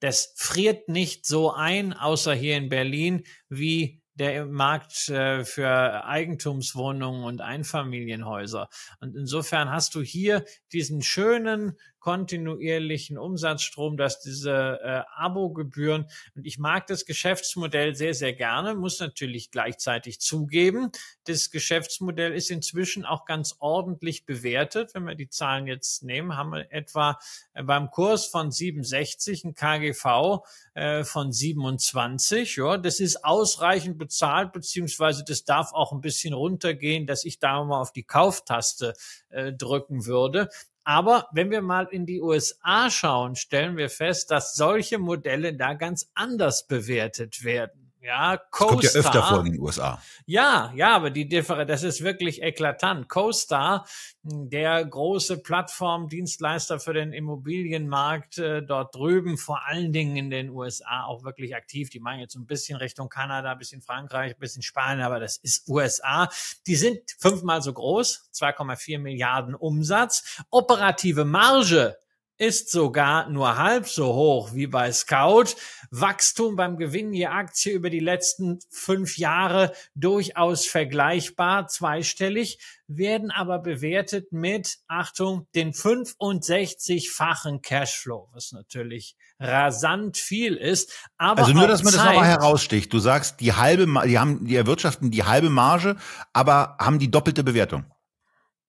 Das friert nicht so ein, außer hier in Berlin, wie der Markt äh, für Eigentumswohnungen und Einfamilienhäuser. Und insofern hast du hier diesen schönen kontinuierlichen Umsatzstrom, dass diese äh, Abogebühren und ich mag das Geschäftsmodell sehr, sehr gerne, muss natürlich gleichzeitig zugeben, das Geschäftsmodell ist inzwischen auch ganz ordentlich bewertet. Wenn wir die Zahlen jetzt nehmen, haben wir etwa äh, beim Kurs von 67 ein KGV äh, von 27. Ja, das ist ausreichend bezahlt, beziehungsweise das darf auch ein bisschen runtergehen, dass ich da mal auf die Kauftaste äh, drücken würde. Aber wenn wir mal in die USA schauen, stellen wir fest, dass solche Modelle da ganz anders bewertet werden. Ja, Co-Star. kommt ja öfter vor in den USA. Ja, ja, aber die Differenz, das ist wirklich eklatant. Co-Star, der große Plattformdienstleister für den Immobilienmarkt äh, dort drüben, vor allen Dingen in den USA auch wirklich aktiv. Die machen jetzt ein bisschen Richtung Kanada, ein bisschen Frankreich, ein bisschen Spanien, aber das ist USA. Die sind fünfmal so groß, 2,4 Milliarden Umsatz. Operative Marge ist sogar nur halb so hoch wie bei Scout. Wachstum beim Gewinn je Aktie über die letzten fünf Jahre durchaus vergleichbar, zweistellig, werden aber bewertet mit, Achtung, den 65-fachen Cashflow, was natürlich rasant viel ist. Aber also nur, dass man zeigt, das nochmal heraussticht. Du sagst, die halbe, die haben, die erwirtschaften die halbe Marge, aber haben die doppelte Bewertung.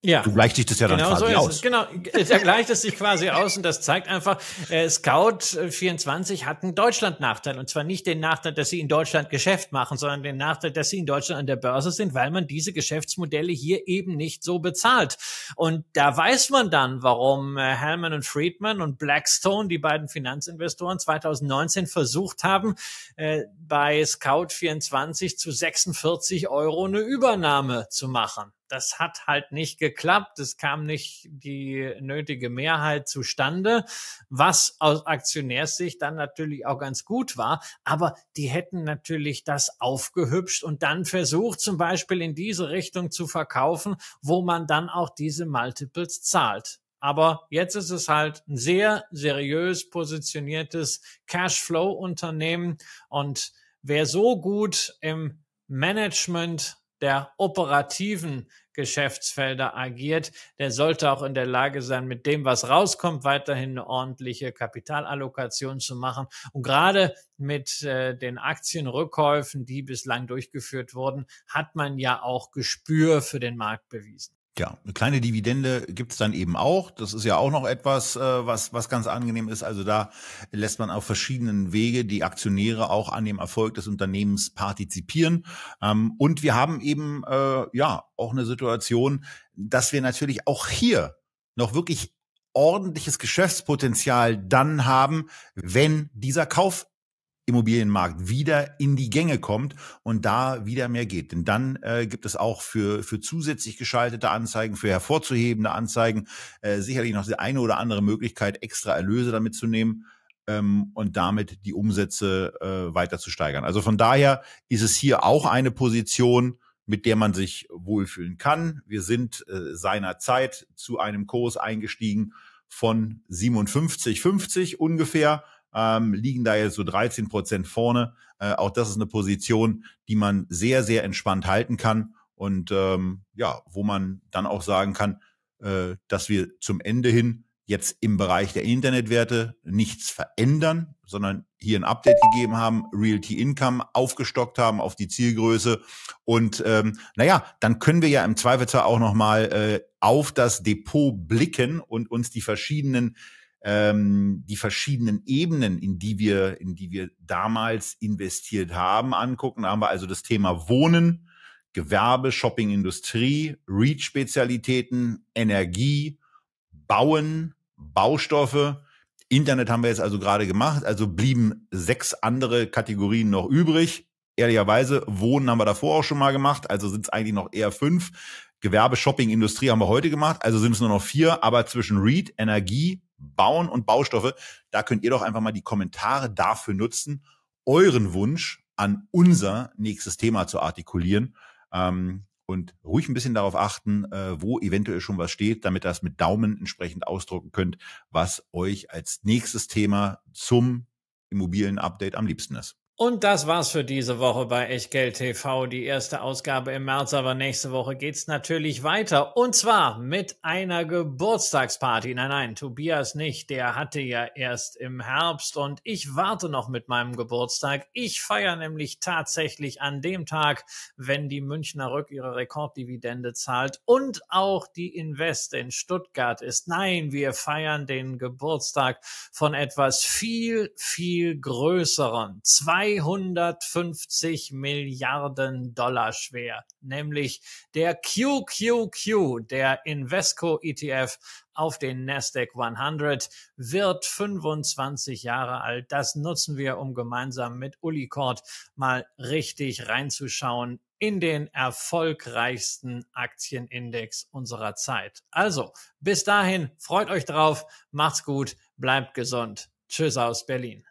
Ja. Du gleicht dich das ja dann genau quasi so aus. Es. Genau, er gleicht es sich quasi aus und das zeigt einfach, äh, Scout24 äh, hat einen Deutschland-Nachteil und zwar nicht den Nachteil, dass sie in Deutschland Geschäft machen, sondern den Nachteil, dass sie in Deutschland an der Börse sind, weil man diese Geschäftsmodelle hier eben nicht so bezahlt. Und da weiß man dann, warum äh, Hellman und Friedman und Blackstone, die beiden Finanzinvestoren, 2019 versucht haben, äh, bei Scout24 zu 46 Euro eine Übernahme zu machen das hat halt nicht geklappt. Es kam nicht die nötige Mehrheit zustande, was aus Aktionärsicht dann natürlich auch ganz gut war. Aber die hätten natürlich das aufgehübscht und dann versucht, zum Beispiel in diese Richtung zu verkaufen, wo man dann auch diese Multiples zahlt. Aber jetzt ist es halt ein sehr seriös positioniertes Cashflow-Unternehmen und wer so gut im Management der operativen Geschäftsfelder agiert, der sollte auch in der Lage sein, mit dem, was rauskommt, weiterhin eine ordentliche Kapitalallokation zu machen. Und gerade mit äh, den Aktienrückkäufen, die bislang durchgeführt wurden, hat man ja auch Gespür für den Markt bewiesen. Ja, eine kleine Dividende gibt's dann eben auch. Das ist ja auch noch etwas, äh, was, was ganz angenehm ist. Also da lässt man auf verschiedenen Wege die Aktionäre auch an dem Erfolg des Unternehmens partizipieren. Ähm, und wir haben eben äh, ja auch eine Situation, dass wir natürlich auch hier noch wirklich ordentliches Geschäftspotenzial dann haben, wenn dieser Kauf Immobilienmarkt wieder in die Gänge kommt und da wieder mehr geht. Denn dann äh, gibt es auch für, für zusätzlich geschaltete Anzeigen, für hervorzuhebende Anzeigen äh, sicherlich noch die eine oder andere Möglichkeit, extra Erlöse damit zu nehmen ähm, und damit die Umsätze äh, weiter zu steigern. Also von daher ist es hier auch eine Position, mit der man sich wohlfühlen kann. Wir sind äh, seinerzeit zu einem Kurs eingestiegen von 57,50 ungefähr ähm, liegen da jetzt so 13 Prozent vorne. Äh, auch das ist eine Position, die man sehr, sehr entspannt halten kann und ähm, ja, wo man dann auch sagen kann, äh, dass wir zum Ende hin jetzt im Bereich der Internetwerte nichts verändern, sondern hier ein Update gegeben haben, Realty Income aufgestockt haben auf die Zielgröße. Und ähm, naja, dann können wir ja im Zweifelsfall auch nochmal äh, auf das Depot blicken und uns die verschiedenen ähm, die verschiedenen Ebenen, in die wir, in die wir damals investiert haben, angucken. Da haben wir also das Thema Wohnen, Gewerbe, Shopping, Industrie, REACH-Spezialitäten, Energie, Bauen, Baustoffe. Internet haben wir jetzt also gerade gemacht, also blieben sechs andere Kategorien noch übrig. Ehrlicherweise, Wohnen haben wir davor auch schon mal gemacht, also sind es eigentlich noch eher fünf. Gewerbe, Shopping, Industrie haben wir heute gemacht, also sind es nur noch vier, aber zwischen Read, Energie, Bauen und Baustoffe. Da könnt ihr doch einfach mal die Kommentare dafür nutzen, euren Wunsch an unser nächstes Thema zu artikulieren. Ähm, und ruhig ein bisschen darauf achten, äh, wo eventuell schon was steht, damit ihr das mit Daumen entsprechend ausdrucken könnt, was euch als nächstes Thema zum Immobilien-Update am liebsten ist. Und das war's für diese Woche bei Echtgeld TV. Die erste Ausgabe im März, aber nächste Woche geht's natürlich weiter. Und zwar mit einer Geburtstagsparty. Nein, nein, Tobias nicht. Der hatte ja erst im Herbst und ich warte noch mit meinem Geburtstag. Ich feiere nämlich tatsächlich an dem Tag, wenn die Münchner Rück ihre Rekorddividende zahlt und auch die Invest in Stuttgart ist. Nein, wir feiern den Geburtstag von etwas viel, viel größeren. Zwei 250 Milliarden Dollar schwer, nämlich der QQQ, der Invesco ETF auf den Nasdaq 100, wird 25 Jahre alt. Das nutzen wir, um gemeinsam mit Uli Kort mal richtig reinzuschauen in den erfolgreichsten Aktienindex unserer Zeit. Also, bis dahin, freut euch drauf, macht's gut, bleibt gesund. Tschüss aus Berlin.